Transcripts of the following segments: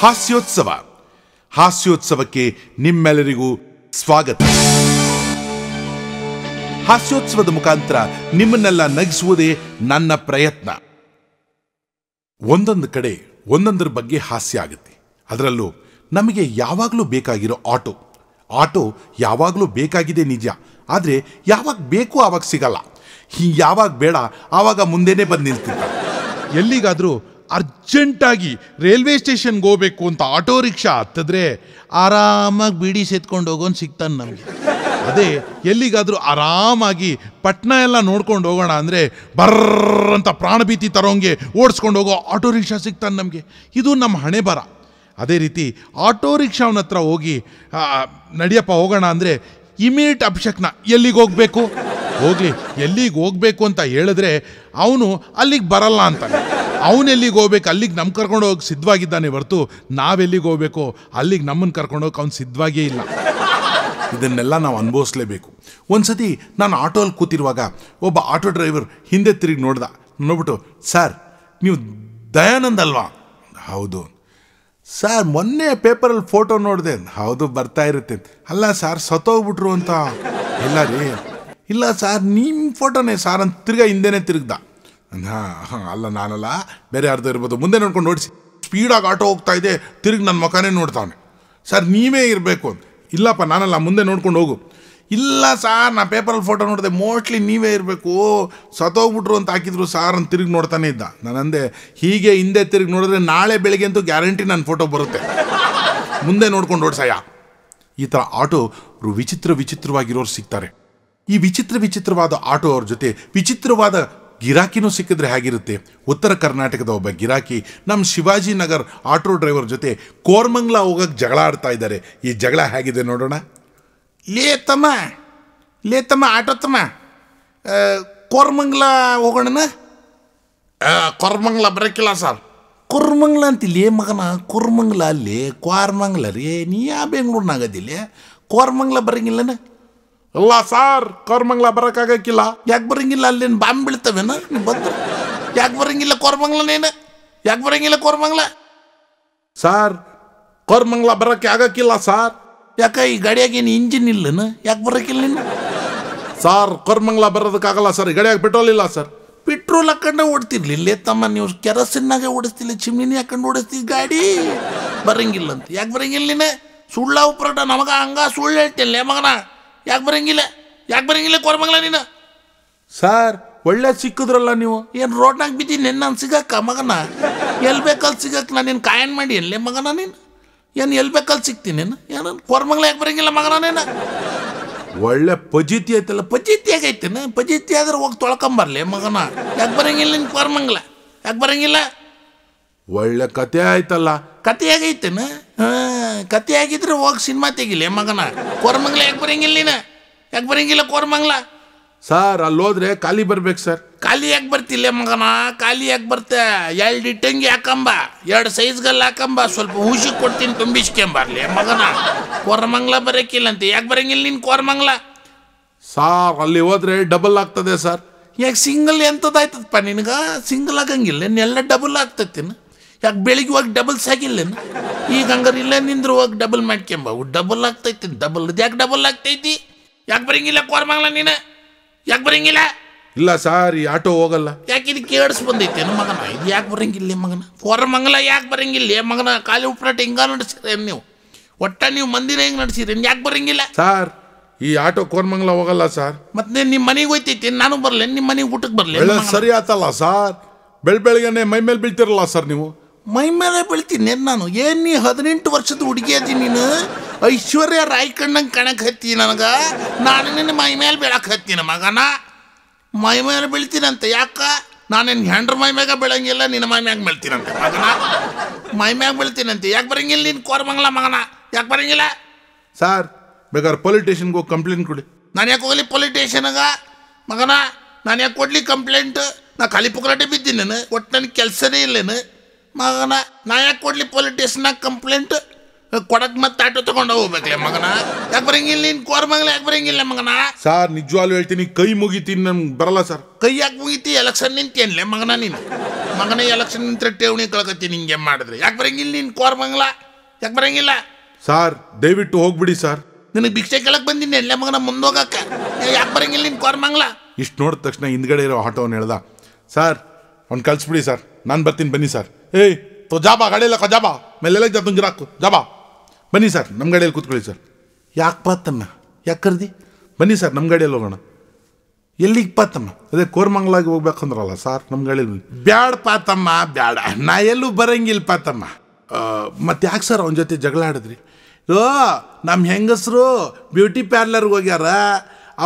ಹಾಸ್ಯೋತ್ಸವ ಹಾಸ್ಯೋತ್ಸವಕ್ಕೆ ನಿಮ್ಮೆಲ್ಲರಿಗೂ ಸ್ವಾಗತ ಹಾಸ್ಯೋತ್ಸವದ ಮುಖಾಂತರ ನಿಮ್ಮನ್ನೆಲ್ಲ ನಗಿಸುವುದೇ ನನ್ನ ಪ್ರಯತ್ನ ಒಂದೊಂದು ಕಡೆ ಒಂದೊಂದರ ಬಗ್ಗೆ ಹಾಸ್ಯ ಆಗುತ್ತೆ ಅದರಲ್ಲೂ ನಮಗೆ ಯಾವಾಗಲೂ ಬೇಕಾಗಿರೋ ಆಟೋ ಆಟೋ ಯಾವಾಗಲೂ ಬೇಕಾಗಿದೆ ನಿಜ ಆದರೆ ಯಾವಾಗ ಬೇಕು ಆವಾಗ ಸಿಗಲ್ಲ ಯಾವಾಗ ಬೇಡ ಆವಾಗ ಮುಂದೆನೇ ಬಂದು ನಿಲ್ತಿದ್ದ ಎಲ್ಲಿಗಾದರೂ ಅರ್ಜೆಂಟಾಗಿ ರೈಲ್ವೆ ಸ್ಟೇಷನ್ಗೆ ಹೋಗ್ಬೇಕು ಅಂತ ಆಟೋ ರಿಕ್ಷಾ ಹತ್ತಿದ್ರೆ ಆರಾಮಾಗಿ ಬಿಡಿ ಸೇತ್ಕೊಂಡು ಹೋಗೋನು ಸಿಗ್ತಾನೆ ನಮಗೆ ಅದೇ ಎಲ್ಲಿಗಾದರೂ ಆರಾಮಾಗಿ ಪಟ್ನ ಎಲ್ಲ ನೋಡ್ಕೊಂಡು ಹೋಗೋಣ ಅಂದರೆ ಅಂತ ಪ್ರಾಣಭೀತಿ ತರೋಂಗೆ ಓಡಿಸ್ಕೊಂಡು ಹೋಗೋ ಆಟೋ ರಿಕ್ಷಾ ಸಿಗ್ತಾನೆ ನಮಗೆ ಇದು ನಮ್ಮ ಹಣೆ ಬರ ಅದೇ ರೀತಿ ಆಟೋ ರಿಕ್ಷಾವ್ನ ಹತ್ರ ಹೋಗಿ ನಡಿಯಪ್ಪ ಹೋಗೋಣ ಅಂದರೆ ಇಮಿಡಿಯೇಟ್ ಅಭಿಷಕ್ನ ಎಲ್ಲಿಗೆ ಹೋಗಬೇಕು ಹೋಗಲಿ ಎಲ್ಲಿಗೆ ಹೋಗಬೇಕು ಅಂತ ಹೇಳಿದ್ರೆ ಅವನು ಅಲ್ಲಿಗೆ ಬರಲ್ಲ ಅಂತಾನೆ ಅವನೆಲ್ಲಿಗೆ ಹೋಗ್ಬೇಕು ಅಲ್ಲಿಗೆ ನಮ್ಮ ಕರ್ಕೊಂಡು ಹೋಗಕ್ಕೆ ಸಿದ್ಧವಾಗಿದ್ದಾನೆ ಹೊರತು ನಾವೆಲ್ಲಿಗೆ ಹೋಗ್ಬೇಕು ಅಲ್ಲಿಗೆ ನಮ್ಮನ್ನು ಕರ್ಕೊಂಡೋಗಿ ಅವ್ನು ಸಿದ್ಧವಾಗಿಯೇ ಇಲ್ಲ ಇದನ್ನೆಲ್ಲ ನಾವು ಅನುಭವಿಸ್ಲೇಬೇಕು ಒಂದು ಸತಿ ನಾನು ಆಟೋಲಿ ಕೂತಿರುವಾಗ ಒಬ್ಬ ಆಟೋ ಡ್ರೈವರ್ ಹಿಂದೆ ತಿರುಗಿ ನೋಡ್ದ ನೋಡ್ಬಿಟ್ಟು ಸರ್ ನೀವು ದಯಾನಂದ್ ಅಲ್ವಾ ಹೌದು ಸರ್ ಮೊನ್ನೆ ಪೇಪರಲ್ಲಿ ಫೋಟೋ ನೋಡಿದೆ ಹೌದು ಬರ್ತಾ ಇರುತ್ತೆ ಅಲ್ಲ ಸರ್ ಸತ್ತೋಗ್ಬಿಟ್ರು ಅಂತ ಇಲ್ಲ ರೀ ಇಲ್ಲ ಸರ್ ನಿಮ್ಮ ಫೋಟೋನೇ ಸಾರ್ ಅಂತ ತಿರ್ಗಾ ಹಿಂದೆನೇ ತಿರುಗ್ದ ಹಾಂ ಅಲ್ಲ ನಾನಲ್ಲ ಬೇರೆ ಯಾರ್ದು ಇರ್ಬೋದು ಮುಂದೆ ನೋಡ್ಕೊಂಡು ಓಡಿಸಿ ಸ್ಪೀಡಾಗಿ ಆಟೋ ಹೋಗ್ತಾ ಇದೆ ತಿರುಗಿ ನನ್ನ ಮುಖಾನೇ ನೋಡ್ತಾವನೆ ಸರ್ ನೀವೇ ಇರಬೇಕು ಅಂತ ಇಲ್ಲಪ್ಪ ನಾನಲ್ಲ ಮುಂದೆ ನೋಡ್ಕೊಂಡು ಹೋಗು ಇಲ್ಲ ಸಾರ್ ನಾ ಪೇಪರಲ್ಲಿ ಫೋಟೋ ನೋಡಿದೆ ಮೋಸ್ಟ್ಲಿ ನೀವೇ ಇರಬೇಕು ಸತ್ತೋಗ್ಬಿಟ್ರು ಅಂತ ಹಾಕಿದ್ರು ಸಾರ್ ಅಂತ ತಿರುಗಿ ನೋಡ್ತಾನೆ ಇದ್ದ ನಾನಂದೆ ಹೀಗೆ ಹಿಂದೆ ತಿರುಗಿ ನೋಡಿದ್ರೆ ನಾಳೆ ಬೆಳಿಗ್ಗೆ ಅಂತೂ ಗ್ಯಾರಂಟಿ ನನ್ನ ಫೋಟೋ ಬರುತ್ತೆ ಮುಂದೆ ನೋಡ್ಕೊಂಡು ನೋಡ್ಸಯ್ಯ ಈ ಥರ ಆಟೋ ವಿಚಿತ್ರ ವಿಚಿತ್ರವಾಗಿರೋರು ಸಿಗ್ತಾರೆ ಈ ವಿಚಿತ್ರ ವಿಚಿತ್ರವಾದ ಆಟೋ ಅವ್ರ ಜೊತೆ ವಿಚಿತ್ರವಾದ ಗಿರಾಕಿನೂ ಸಿಕ್ಕಿದ್ರೆ ಹೇಗಿರುತ್ತೆ ಉತ್ತರ ಕರ್ನಾಟಕದ ಒಬ್ಬ ಗಿರಾಕಿ ನಮ್ಮ ಶಿವಾಜಿ ಶಿವಾಜಿನಗರ್ ಆಟೋ ಡ್ರೈವರ್ ಜೊತೆ ಕೋರ್ಮಂಗ್ಲಾ ಹೋಗಕ್ಕೆ ಜಗಳ ಆಡ್ತಾ ಇದ್ದಾರೆ ಈ ಜಗಳ ಹೇಗಿದೆ ನೋಡೋಣ ಲೇ ತಮ್ಮ ಲೇ ತಮ್ಮ ಆಟೋ ತಮ್ಮ ಕೋರ್ಮಂಗ್ಲಾ ಹೋಗೋಣ ಕೋರ್ಮಂಗ್ಲಾ ಬರೋಕ್ಕಿಲ್ಲ ಸರ್ ಅಂತ ಅಂತಿಲ್ಲ ಮಗನ ಕುರ್ಮಂಗ್ಲ ಅಲ್ಲಿ ಕೋರ್ಮಂಗ್ಲಾ ರೀ ನೀ ಯಾ ಬೆಂಗ್ಳೂರ್ನಾಗದಿಲ್ಲ ಕೋರ್ಮಂಗ್ಲಾ ಬರಂಗಿಲ್ಲನ ಅಲ್ಲ ಸಾರ್ ಕೋರ್ಮಂಗ್ಲ ಬರೋಕ್ಕಾಗಕ್ಕಿಲ್ಲ ಯಾಕೆ ಬರಂಗಿಲ್ಲ ಅಲ್ಲೇನು ಬಾಂಬ್ ಬೀಳ್ತವೇನ ಬಂದು ಯಾಕೆ ಬರಂಗಿಲ್ಲ ಕೋರ್ಮಂಗ್ಲ ನೀನು ಯಾಕೆ ಬರಂಗಿಲ್ಲ ಕೋರ್ಮಂಗ್ಲ ಸಾರ್ ಕೋರ್ಮಂಗ್ಲ ಬರೋಕ್ಕೆ ಆಗಕ್ಕಿಲ್ಲ ಸಾರ್ ಯಾಕೆ ಈ ಗಾಡಿಯಾಗೇನು ಇಂಜಿನ್ ಇಲ್ಲನ ಯಾಕೆ ಬರೋಕ್ಕಿಲ್ಲ ನಿನ್ನ ಸಾರ್ ಕೋರ್ಮಂಗ್ಲ ಬರೋದಕ್ಕಾಗಲ್ಲ ಸರ್ ಗಾಡಿಯಾಗ ಪೆಟ್ರೋಲ್ ಇಲ್ಲ ಸರ್ ಪೆಟ್ರೋಲ್ ಹಾಕೊಂಡೆ ಇಲ್ಲೇ ತಮ್ಮ ನೀವು ಕೆರಸಿನಾಗೆ ಓಡಿಸ್ತಿಲ್ಲ ಚಿಮ್ಮಿನಿ ಹಾಕೊಂಡು ಓಡಿಸ್ತೀವಿ ಗಾಡಿ ಬರಂಗಿಲ್ಲ ಅಂತ ಯಾಕೆ ಬರಂಗಿಲ್ಲ ನೀನು ಸುಳ್ಳ ಉಪ್ರಾಟ ನಮಗ ಹಂಗ ಸುಳ್ಳು ಹೇಳ್ತಿಲ್ಲ ಮಗನ ಯಾಕೆ ಬರಂಗಿಲ್ಲ ಯಾಕೆ ಬರಂಗಿಲ್ಲ ಕೊರಮಂಗಲ ನೀನು ಸರ್ ಒಳ್ಳೆ ಸಿಕ್ಕಿದ್ರಲ್ಲ ನೀವು ಏನು ರೋಡ್ನಾಗ ಬಿದ್ದೀನಿ ನಾನು ಸಿಗಕ್ಕ ಮಗನ ಎಲ್ಲಿ ಬೇಕಲ್ಲಿ ಸಿಗಕ್ಕೆ ನಾನು ನಿನ್ನ ಕಾಯನ್ ಮಾಡಿ ಎಲ್ಲೇ ಮಗನ ನೀನು ಏನು ಎಲ್ಲಿ ಬೇಕಲ್ಲಿ ಸಿಗ್ತೀನಿ ನೀನು ಏನು ಕೊರಮಂಗಲ ಯಾಕೆ ಬರಂಗಿಲ್ಲ ಮಗನ ನೀನು ಒಳ್ಳೆ ಪಜಿತಿ ಐತಲ್ಲ ಪಜಿತಿ ಆಗೈತೇನು ಪಜಿತಿ ಆದ್ರೆ ಹೋಗಿ ತೊಳ್ಕೊಂಬರ್ಲಿ ಮಗನ ಯಾಕೆ ಬರಂಗಿಲ್ಲ ನಿನ್ನ ಕೊರಮಂಗಲ ಯಾಕೆ ಬರಂಗಿಲ್ಲ ಒಳ್ಳೆ ಕತೆ ಆಯ್ತಲ್ಲ ಕತೆ ಆಗೈತೇನು ಹಾಂ ಕತೆ ಆಗಿದ್ರೆ ಹೋಗಿ ಸಿನಿಮಾ ತೆಗಿಲಿ ಮಗನ ಕೋರಮಂಗ್ಲ ಯಾಕೆ ಬರಂಗಿಲ್ಲ ನೀನು ಯಾಕೆ ಬರಂಗಿಲ್ಲ ಕೋರಮಂಗ್ಲ ಸರ್ ಅಲ್ಲಿ ಹೋದ್ರೆ ಖಾಲಿ ಬರ್ಬೇಕು ಸರ್ ಖಾಲಿ ಯಾಕೆ ಬರ್ತಿಲ್ಲ ಮಗನ ಖಾಲಿ ಯಾಕೆ ಬರ್ತೆ ಎರಡು ಇಟ್ಟಂಗಿ ಹಾಕಂಬ ಎರಡು ಸೈಜ್ಗಲ್ಲಿ ಹಾಕಂಬ ಸ್ವಲ್ಪ ಹುಷಿ ಕೊಡ್ತೀನಿ ತುಂಬಿಸ್ಕೊಂಬರ್ಲಿ ಮಗನ ಕೋರಮಂಗ್ಲ ಬರೋಕ್ಕಿಲ್ಲ ಅಂತ ಯಾಕೆ ಬರಂಗಿಲ್ಲ ನೀನು ಕೋರಮಂಗ್ಲ ಸಾರ್ ಅಲ್ಲಿ ಹೋದ್ರೆ ಡಬಲ್ ಆಗ್ತದೆ ಸರ್ ಯಾಕೆ ಸಿಂಗಲ್ ಎಂಥದ್ದಾಯ್ತದಪ್ಪ ನಿನಗೆ ಸಿಂಗಲ್ ಆಗಂಗಿಲ್ಲ ಎಲ್ಲ ಡಬಲ್ ಆಗ್ತೈತಿನ ಯಾಕೆ ಬೆಳಿಗ್ಗೆ ಹೋಗಿ ಡಬಲ್ಸ್ ಆಗಿಲ್ಲೇನು ಈಗ ಹಂಗಾರೆ ಇಲ್ಲೇ ನಿಂದ್ರು ಹೋಗಿ ಡಬಲ್ ಮಾಡ್ಕೊಂಬು ಡಬಲ್ ಆಗ್ತೈತಿ ಡಬಲ್ ಯಾಕೆ ಡಬಲ್ ಆಗ್ತೈತಿ ಯಾಕೆ ಬರಂಗಿಲ್ಲ ಕೋರ್ಮಂಗ್ಲ ನೀನು ಯಾಕೆ ಬರಂಗಿಲ್ಲ ಇಲ್ಲ ಈ ಆಟೋ ಹೋಗಲ್ಲ ಯಾಕೆ ಇದು ಕೇಳಿಸ್ ಬಂದೈತೆ ಮಗನ ಇದು ಯಾಕೆ ಬರಂಗಿಲ್ಲ ಮಗನ ಕೋರಮಂಗಲ ಯಾಕೆ ಬರಂಗಿಲ್ಲ ಮಗನ ಖಾಲಿ ಉಪ್ರಾಟ ಹಿಂಗ ನಡೆಸಿರೇನು ನೀವು ಒಟ್ಟ ನೀವು ಮಂದಿರ ಹೆಂಗೆ ನಡೆಸಿರೇನು ಯಾಕೆ ಬರಂಗಿಲ್ಲ ಸಾರ್ ಈ ಆಟೋ ಕೋರ್ಮಂಗ್ಲ ಹೋಗಲ್ಲ ಸರ್ ಮತ್ತೆ ನಿಮ್ಮ ಮನೆಗೆ ಹೋಯ್ತೈತಿ ನಾನು ಬರ್ಲೇನು ನಿಮ್ಮ ಮನೆಗೆ ಊಟಕ್ಕೆ ಬರಲಿ ಸರಿ ಆತಲ್ಲ ಸಾರ್ ಬೆಳ್ ಬೆಳಗ್ಗೆನೆ ಮೈ ಮೇಲೆ ಬೀಳ್ತಿರಲ್ಲ ಸರ್ ನೀವು ಮೈ ಮೇಲೆ ಬೀಳ್ತೀನಿ ನಾನು ಏನು ನೀ ಹದಿನೆಂಟು ವರ್ಷದ ಹುಡುಗಿ ಅದಿ ನೀನು ಐಶ್ವರ್ಯ ರಾಯ್ ಕಣ್ಣಂಗೆ ಕಣಕ್ಕೆ ಹತ್ತಿ ನನಗೆ ನಾನು ನಿನ್ನ ಮೈ ಮೇಲೆ ಬೀಳಕ್ಕೆ ಹತ್ತೀನಿ ಮಗನ ಮೈ ಮೇಲೆ ಬೀಳ್ತೀನಂತ ಯಾಕ ನಾನು ನಿನ್ನ ಹೆಂಡ್ರ ಮೈ ಮ್ಯಾಗ ಬೆಳಂಗಿಲ್ಲ ನಿನ್ನ ಮೈ ಮ್ಯಾಗ ಬೆಳ್ತೀನಂತೆ ಮಗನ ಮೈ ಮ್ಯಾಗ ಬೀಳ್ತೀನಂತೆ ಯಾಕೆ ಬರಂಗಿಲ್ಲ ನೀನು ಕೋರ್ಮಂಗಲ ಮಗನ ಯಾಕೆ ಬರಂಗಿಲ್ಲ ಸರ್ ಬೇಕಾದ್ರೆ ಪೊಲೀಟೇಷನ್ಗೆ ಹೋಗಿ ಕಂಪ್ಲೇಂಟ್ ಕೊಡಿ ನಾನು ಯಾಕೆ ಹೋಗಲಿ ಪೊಲಿಟೇಷನ್ಗೆ ಮಗನ ನಾನು ಯಾಕೆ ಕೊಡ್ಲಿ ಕಂಪ್ಲೇಂಟ್ ನಾ ಖಾಲಿ ಪುಕ್ರಾಟೆ ಬಿದ್ದೀನಿ ನಾನು ಒಟ್ಟು ನನಗೆ ಕೆಲಸನೇ ಇಲ್ಲೇನು ಮಗನ ನಾ ಯಾಕೆ ಕೊಡ್ಲಿ ಪೊಲಿಟಿಷನಾಗ ಕಂಪ್ಲೇಂಟ್ ಕೊಡಕ್ ಮತ್ತೆ ಆಟೋ ತಗೊಂಡು ಹೋಗ್ಬೇಕಲ್ಲ ಮಗನ ಯಾಕೆ ಬರಂಗಿಲ್ಲ ನೀನ್ ಕೋರ್ ಮಗಲ ಯಾಕೆ ಬರಂಗಿಲ್ಲ ಮಗನ ಸರ್ ನಿಜವಾಗ್ಲೂ ಹೇಳ್ತೀನಿ ಕೈ ಮುಗಿತೀನಿ ನನ್ ಬರಲ್ಲ ಸರ್ ಕೈ ಯಾಕೆ ಮುಗಿತಿ ಎಲೆಕ್ಷನ್ ನಿಂತೇನ್ಲೆ ಮಗನ ನೀನು ಮಗನ ಎಲೆಕ್ಷನ್ ನಿಂತ ಠೇವಣಿ ಕಳ್ಕತ್ತಿ ನಿಂಗೆ ಮಾಡಿದ್ರೆ ಯಾಕೆ ಬರಂಗಿಲ್ಲ ನೀನ್ ಕೋರ್ ಮಗಲ ಯಾಕೆ ಬರಂಗಿಲ್ಲ ಸರ್ ದಯವಿಟ್ಟು ಹೋಗ್ಬಿಡಿ ಸರ್ ನಿನಗೆ ಭಿಕ್ಷೆ ಕೇಳಕ್ ಬಂದಿನಿ ಎಲ್ಲ ಮಗನ ಮುಂದೋಗಕ್ಕ ಯಾಕೆ ಬರಂಗಿಲ್ಲ ನಿನ್ ಕೋರ್ ಮಂಗ್ಲ ಇಷ್ಟು ನೋಡಿದ ತಕ್ಷಣ ಹಿಂದ್ಗಡೆ ಇರೋ ಆಟೋನ ಹೇಳ್ದ ಸರ್ ಅವ್ನು ಕಳ್ಸ್ಬಿಡಿ ಸರ್ ನಾನು ಬರ್ತೀನಿ ಬನ್ನಿ ಸರ್ ಏಯ್ ಜಾಬಾ ಗಾಡಿಯಲ್ಲ ಜಾಬ ಮೇಲೆಲ್ಲ ಜಾಬ್ ಹಾಕು ಜಾಬ ಬನ್ನಿ ಸರ್ ನಮ್ಮ ಗಾಡಿಯಲ್ಲಿ ಕೂತ್ಕೊಳ್ಳಿ ಸರ್ ಯಾಕೆ ಪಾತಮ್ಮ ಯಾಕೆ ಕರ್ದಿ ಬನ್ನಿ ಸರ್ ನಮ್ಮ ಗಾಡಿಯಲ್ಲಿ ಹೋಗೋಣ ಎಲ್ಲಿಗೆ ಪಾತಮ್ಮ ಅದೇ ಕೋರ್ಮಂಗ್ಲಾಗಿ ಹೋಗ್ಬೇಕಂದ್ರಲ್ಲ ಸರ್ ನಮ್ಮ ಗಾಡಿಯಲ್ಲಿ ಬ್ಯಾಡ ಪಾತಮ್ಮ ಬ್ಯಾಡ ನಾ ಎಲ್ಲೂ ಬರಂಗಿಲ್ಲ ಪಾತಮ್ಮ ಮತ್ತೆ ಯಾಕೆ ಸರ್ ಅವನ ಜೊತೆ ಜಗಳ ಆಡಿದ್ರಿ ಓ ನಮ್ಮ ಹೆಂಗಸರು ಬ್ಯೂಟಿ ಪಾರ್ಲರ್ಗೆ ಹೋಗ್ಯಾರ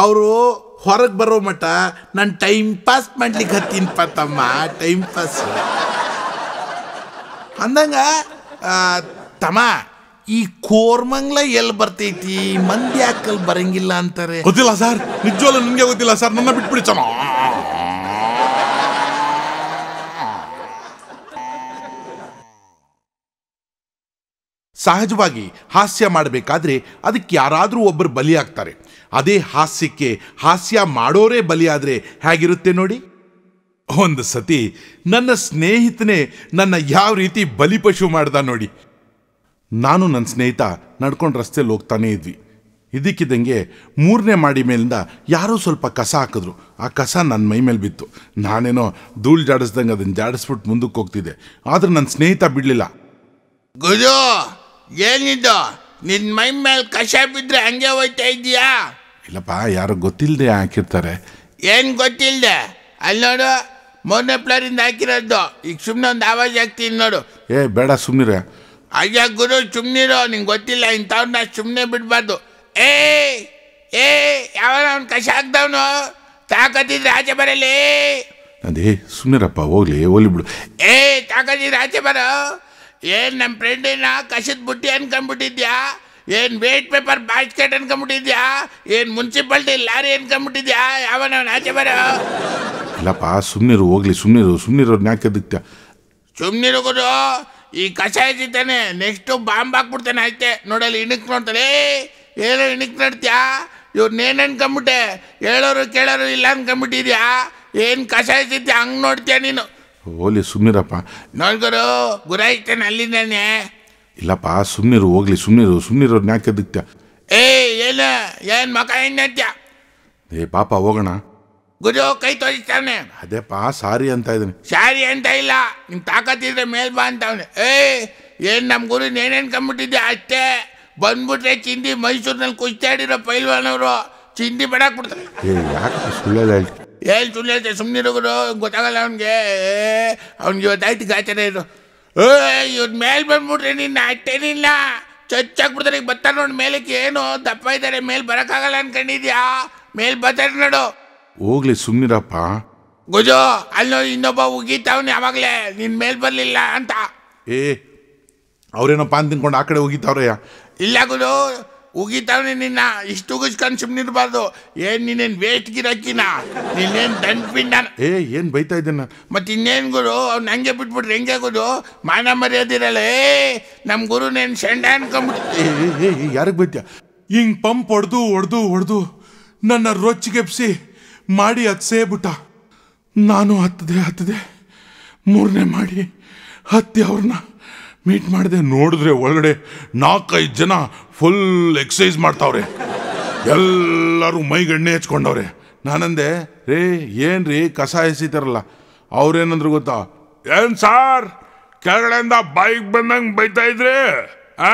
ಅವರು ಹೊರಗೆ ಬರೋ ಮಟ್ಟ ನಾನು ಟೈಮ್ ಪಾಸ್ ಮಾಡ್ಲಿಕ್ಕೆ ಹತ್ತೀನಿ ಪಾತಮ್ಮ ಟೈಮ್ ಪಾಸ್ ಅಂದಂಗ ತಮ ಈ ಕೋರ್ಮಂಗ್ಲ ಎಲ್ಲಿ ಬರ್ತೈತಿ ಮಂದಿ ಹಾಕಲ್ ಬರಂಗಿಲ್ಲ ಅಂತಾರೆ ಗೊತ್ತಿಲ್ಲ ಸರ್ ನಿಜವಲ್ಲ ನಿಮಗೆ ಗೊತ್ತಿಲ್ಲ ಸರ್ ನನ್ನ ಬಿಟ್ಬಿಡಿ ಚಮ ಸಹಜವಾಗಿ ಹಾಸ್ಯ ಮಾಡಬೇಕಾದ್ರೆ ಅದಕ್ಕೆ ಯಾರಾದರೂ ಒಬ್ಬರು ಬಲಿಯಾಗ್ತಾರೆ ಅದೇ ಹಾಸ್ಯಕ್ಕೆ ಹಾಸ್ಯ ಮಾಡೋರೇ ಬಲಿಯಾದರೆ ಹೇಗಿರುತ್ತೆ ನೋಡಿ ಒಂದು ಸತಿ ನನ್ನ ಸ್ನೇಹಿತನೇ ನನ್ನ ಯಾವ ರೀತಿ ಬಲಿಪಶು ಮಾಡ್ದ ನೋಡಿ ನಾನು ನನ್ನ ಸ್ನೇಹಿತ ನಡ್ಕೊಂಡು ರಸ್ತೆಯಲ್ಲಿ ಹೋಗ್ತಾನೇ ಇದ್ವಿ ಇದಕ್ಕಿದ್ದಂಗೆ ಮೂರನೇ ಮಾಡಿ ಮೇಲಿಂದ ಯಾರೋ ಸ್ವಲ್ಪ ಕಸ ಹಾಕಿದ್ರು ಆ ಕಸ ನನ್ನ ಮೈ ಮೇಲೆ ಬಿತ್ತು ನಾನೇನೋ ಧೂಳು ಜಾಡಿಸ್ದಂಗೆ ಅದನ್ನು ಜಾಡಿಸ್ಬಿಟ್ಟು ಮುಂದಕ್ಕೆ ಹೋಗ್ತಿದ್ದೆ ಆದ್ರೆ ನನ್ನ ಸ್ನೇಹಿತ ಬಿಡಲಿಲ್ಲ ಗುಜು ಏನಿದ್ದು ನಿನ್ನ ಮೈ ಮೇಲೆ ಕಸ ಬಿದ್ದರೆ ಹಂಗೆ ಹೋಯ್ತಾ ಇದೀಯಾ ಇಲ್ಲಪ್ಪ ಯಾರು ಗೊತ್ತಿಲ್ಲದೆ ಹಾಕಿರ್ತಾರೆ ಏನು ಗೊತ್ತಿಲ್ಲದೆ ಅಲ್ಲಿ ನೋಡು ಮೊನ್ನೆ ಪ್ಲಾರಿಂದ ಹಾಕಿರೋದು ಈಗ ಸುಮ್ಮನೆ ಒಂದು ಆವಾಜ್ ಹಾಕ್ತೀನಿ ನೋಡು ಏ ಬೇಡ ಸುಮ್ಮನಿರ ಅಯ್ಯ ಗುರು ಸುಮ್ಮನಿರೋ ನಿಂಗೆ ಗೊತ್ತಿಲ್ಲ ಇಂಥವ್ರನ್ನ ಸುಮ್ಮನೆ ಬಿಡಬಾರ್ದು ಏ ಏ ಯಾವ ಅವ್ನು ಕಷ ಹಾಕ್ದವನು ತಾಕತ್ತಿದ್ರೆ ಆಚೆ ಬರಲಿ ಅದೇ ಸುಮ್ಮನಿರಪ್ಪ ಹೋಗ್ಲಿ ಹೋಗ್ಲಿ ಬಿಡು ಏ ತಾಕತ್ತಿದ್ರೆ ಆಚೆ ಬರೋ ಏನು ನಮ್ಮ ಫ್ರೆಂಡಿನ ಕಸದ ಬುಟ್ಟಿ ಅನ್ಕೊಂಬಿಟ್ಟಿದ್ಯಾ ಏನು ವೇಟ್ ಪೇಪರ್ ಬಾಸ್ಕೆಟ್ ಅನ್ಕೊಂಬಿಟ್ಟಿದ್ಯಾ ಏನು ಮುನ್ಸಿಪಾಲ್ಟಿ ಲಾರಿ ಅನ್ಕೊಂಬಿಟ್ಟಿದ್ಯಾ ಯಾವ ನಾವು ಆಚೆ ಬರೋ ಇಲ್ಲಪ್ಪ ಸುಮ್ಮನಿರು ಹೋಗ್ಲಿ ಸುಮ್ಮನಿರು ಸುಮ್ಮನಿರೋದು ಅದಕ್ಕೆ ಸುಮ್ಮನೆ ಈ ಕಷಾಯ ನೆಕ್ಸ್ಟ್ ನೆಕ್ಸ್ಟು ಬಾಂಬ್ ಹಾಕ್ಬಿಡ್ತಾನೆ ಐತೆ ನೋಡಲ್ಲಿ ಇಣಕ್ ನೋಡ್ತಾನೆ ಏನೋ ಇಣಕ್ ನೋಡ್ತೀಯಾ ಇವ್ರನ್ನೇನು ಅನ್ಕೊಂಬಿಟ್ಟೆ ಹೇಳೋರು ಕೇಳೋರು ಇಲ್ಲ ಅನ್ಕೊಂಬಿಟ್ಟಿದ್ಯಾ ಏನು ಕಷಾಯ ತಿಂತೀಯ ಹಂಗೆ ನೋಡ್ತೀಯ ನೀನು ಓಲಿ ಸುಮ್ಮನಿರಪ್ಪ ನೋಡ್ಗರು ಗುರಾಯ್ತಾನೆ ಅಲ್ಲಿದ್ದಾನೆ ಇಲ್ಲಪ್ಪ ಸುಮ್ಮನಿರು ಹೋಗ್ಲಿ ಸುಮ್ಮನಿರು ಸುಮ್ಮನಿರೋದು ನಾಕದಕ್ಕೆ ಏ ಏನ ಏನು ಮಕ ಹೆಣ್ಣತ್ಯ ಏ ಪಾಪ ಹೋಗೋಣ ಗುರು ಕೈ ಅದೇ ಪಾ ಸಾರಿ ಅಂತ ಇದ್ದೀನಿ ಸಾರಿ ಅಂತ ಇಲ್ಲ ನಿಮ್ ತಾಕತ್ತಿದ್ರೆ ಮೇಲ್ ಬಾ ಅಂತವನೆ ಏಯ್ ಏನು ನಮ್ಮ ಗುರು ಏನೇನು ಕಂಬಿಟ್ಟಿದ್ದೆ ಅಷ್ಟೇ ಬಂದ್ಬಿಟ್ರೆ ಚಿಂದಿ ಮೈಸೂರಿನಲ್ಲಿ ಕುಸ್ತಾಡಿರೋ ಪೈಲ್ವಾನವರು ಚಿಂದಿ ಬಡಕ್ ಬಿಡ್ತಾರೆ ಏನ್ ಸುಳ್ಳು ಹೇಳ್ತಾರೆ ಸುಮ್ಮನೆ ಗುರು ಗೊತ್ತಾಗಲ್ಲ ಅವನಿಗೆ ಅವ್ನಿಗೆ ಇವತ್ತಾಯ್ತು ಗಾಚಾರ ಇದು ಏಯ್ ಇವ್ರ ಮೇಲೆ ಬಂದ್ಬಿಟ್ರೆ ನಿನ್ನ ಅಟ್ಟೇನಿಲ್ಲ ಚಚ್ಚಾಕ್ಬಿಡ್ತಾರೆ ಈಗ ಬರ್ತಾರೆ ನೋಡಿ ಮೇಲಕ್ಕೆ ಏನು ದಪ್ಪ ಇದ್ದಾರೆ ಮೇಲೆ ಬರೋಕ್ಕಾಗಲ್ಲ ಅನ್ಕೊಂಡಿದ್ಯಾ ಮೇಲೆ ಬರ್ತಾರೆ ನೋಡು ಹೋಗ್ಲಿ ಸುಮ್ಮನಿರಪ್ಪ ಗುಜು ಅಲ್ಲೋ ಇನ್ನೊಬ್ಬ ಉಗೀತಾವನೆ ಯಾವಾಗಲೇ ನಿನ್ ಮೇಲ್ ಬರಲಿಲ್ಲ ಅಂತ ಏ ಅವ್ರೇನೋ ಪಾನ್ ತಿನ್ಕೊಂಡು ಆ ಕಡೆ ಉಗೀತಾವ್ರಯ್ಯ ಇಲ್ಲ ಗುರು ಉಗಿತಾವ್ನೆ ನಿನ್ನ ಇಷ್ಟು ಉಗಿಸ್ಕೊಂಡು ಸುಮ್ಮನಿರ್ಬಾರ್ದು ಏನು ನೀನೇನ್ ವೇಸ್ಟ್ ಗಿರಾಕಿನ ನೀನೇನ್ ದಂಡ್ ಪಿಂಡ ಏ ಏನ್ ಬೈತಾ ಇದ್ದೀನ ಮತ್ತೆ ಇನ್ನೇನ್ ಗುರು ಅವ್ನ ಹಂಗೆ ಬಿಟ್ಬಿಟ್ರೆ ಹೆಂಗೆ ಗುರು ಮಾನ ಮರ್ಯಾದಿರಲ್ಲ ಏ ನಮ್ಮ ಗುರು ನೇನ್ ಸೆಂಡ ಅನ್ಕೊಂಬಿಟ್ಟು ಯಾರಿಗೆ ಬೈತ್ಯ ಹಿಂಗೆ ಪಂಪ್ ಹೊಡ್ದು ಹೊಡ್ದು ಹೊಡ್ದು ನನ್ನ ರೊಚ್ಚಿಗೆಪ್ಸಿ ಮಾಡಿ ಹತ್ಸೇ ಬಿಟ್ಟ ನಾನು ಹತ್ತದೆ ಹತ್ತದೆ ಮೂರನೇ ಮಾಡಿ ಹತ್ತಿ ಅವ್ರನ್ನ ಮೀಟ್ ಮಾಡಿದೆ ನೋಡಿದ್ರೆ ಒಳಗಡೆ ನಾಲ್ಕೈದು ಜನ ಫುಲ್ ಎಕ್ಸಸೈಸ್ ಮಾಡ್ತಾವ್ರೆ ಎಲ್ಲರೂ ಮೈಗೆಣ್ಣೆ ಹಚ್ಕೊಂಡವ್ರೆ ನಾನಂದೆ ರೇ ಏನು ರೀ ಕಸ ಎಸಿತಾರಲ್ಲ ಅವ್ರೇನಂದ್ರು ಗೊತ್ತಾ ಏನು ಸಾರ್ ಕೆಳಗಡೆಯಿಂದ ಬೈಕ್ ಬಂದಂಗೆ ಬೈತಾ ಇದ್ರಿ ಆ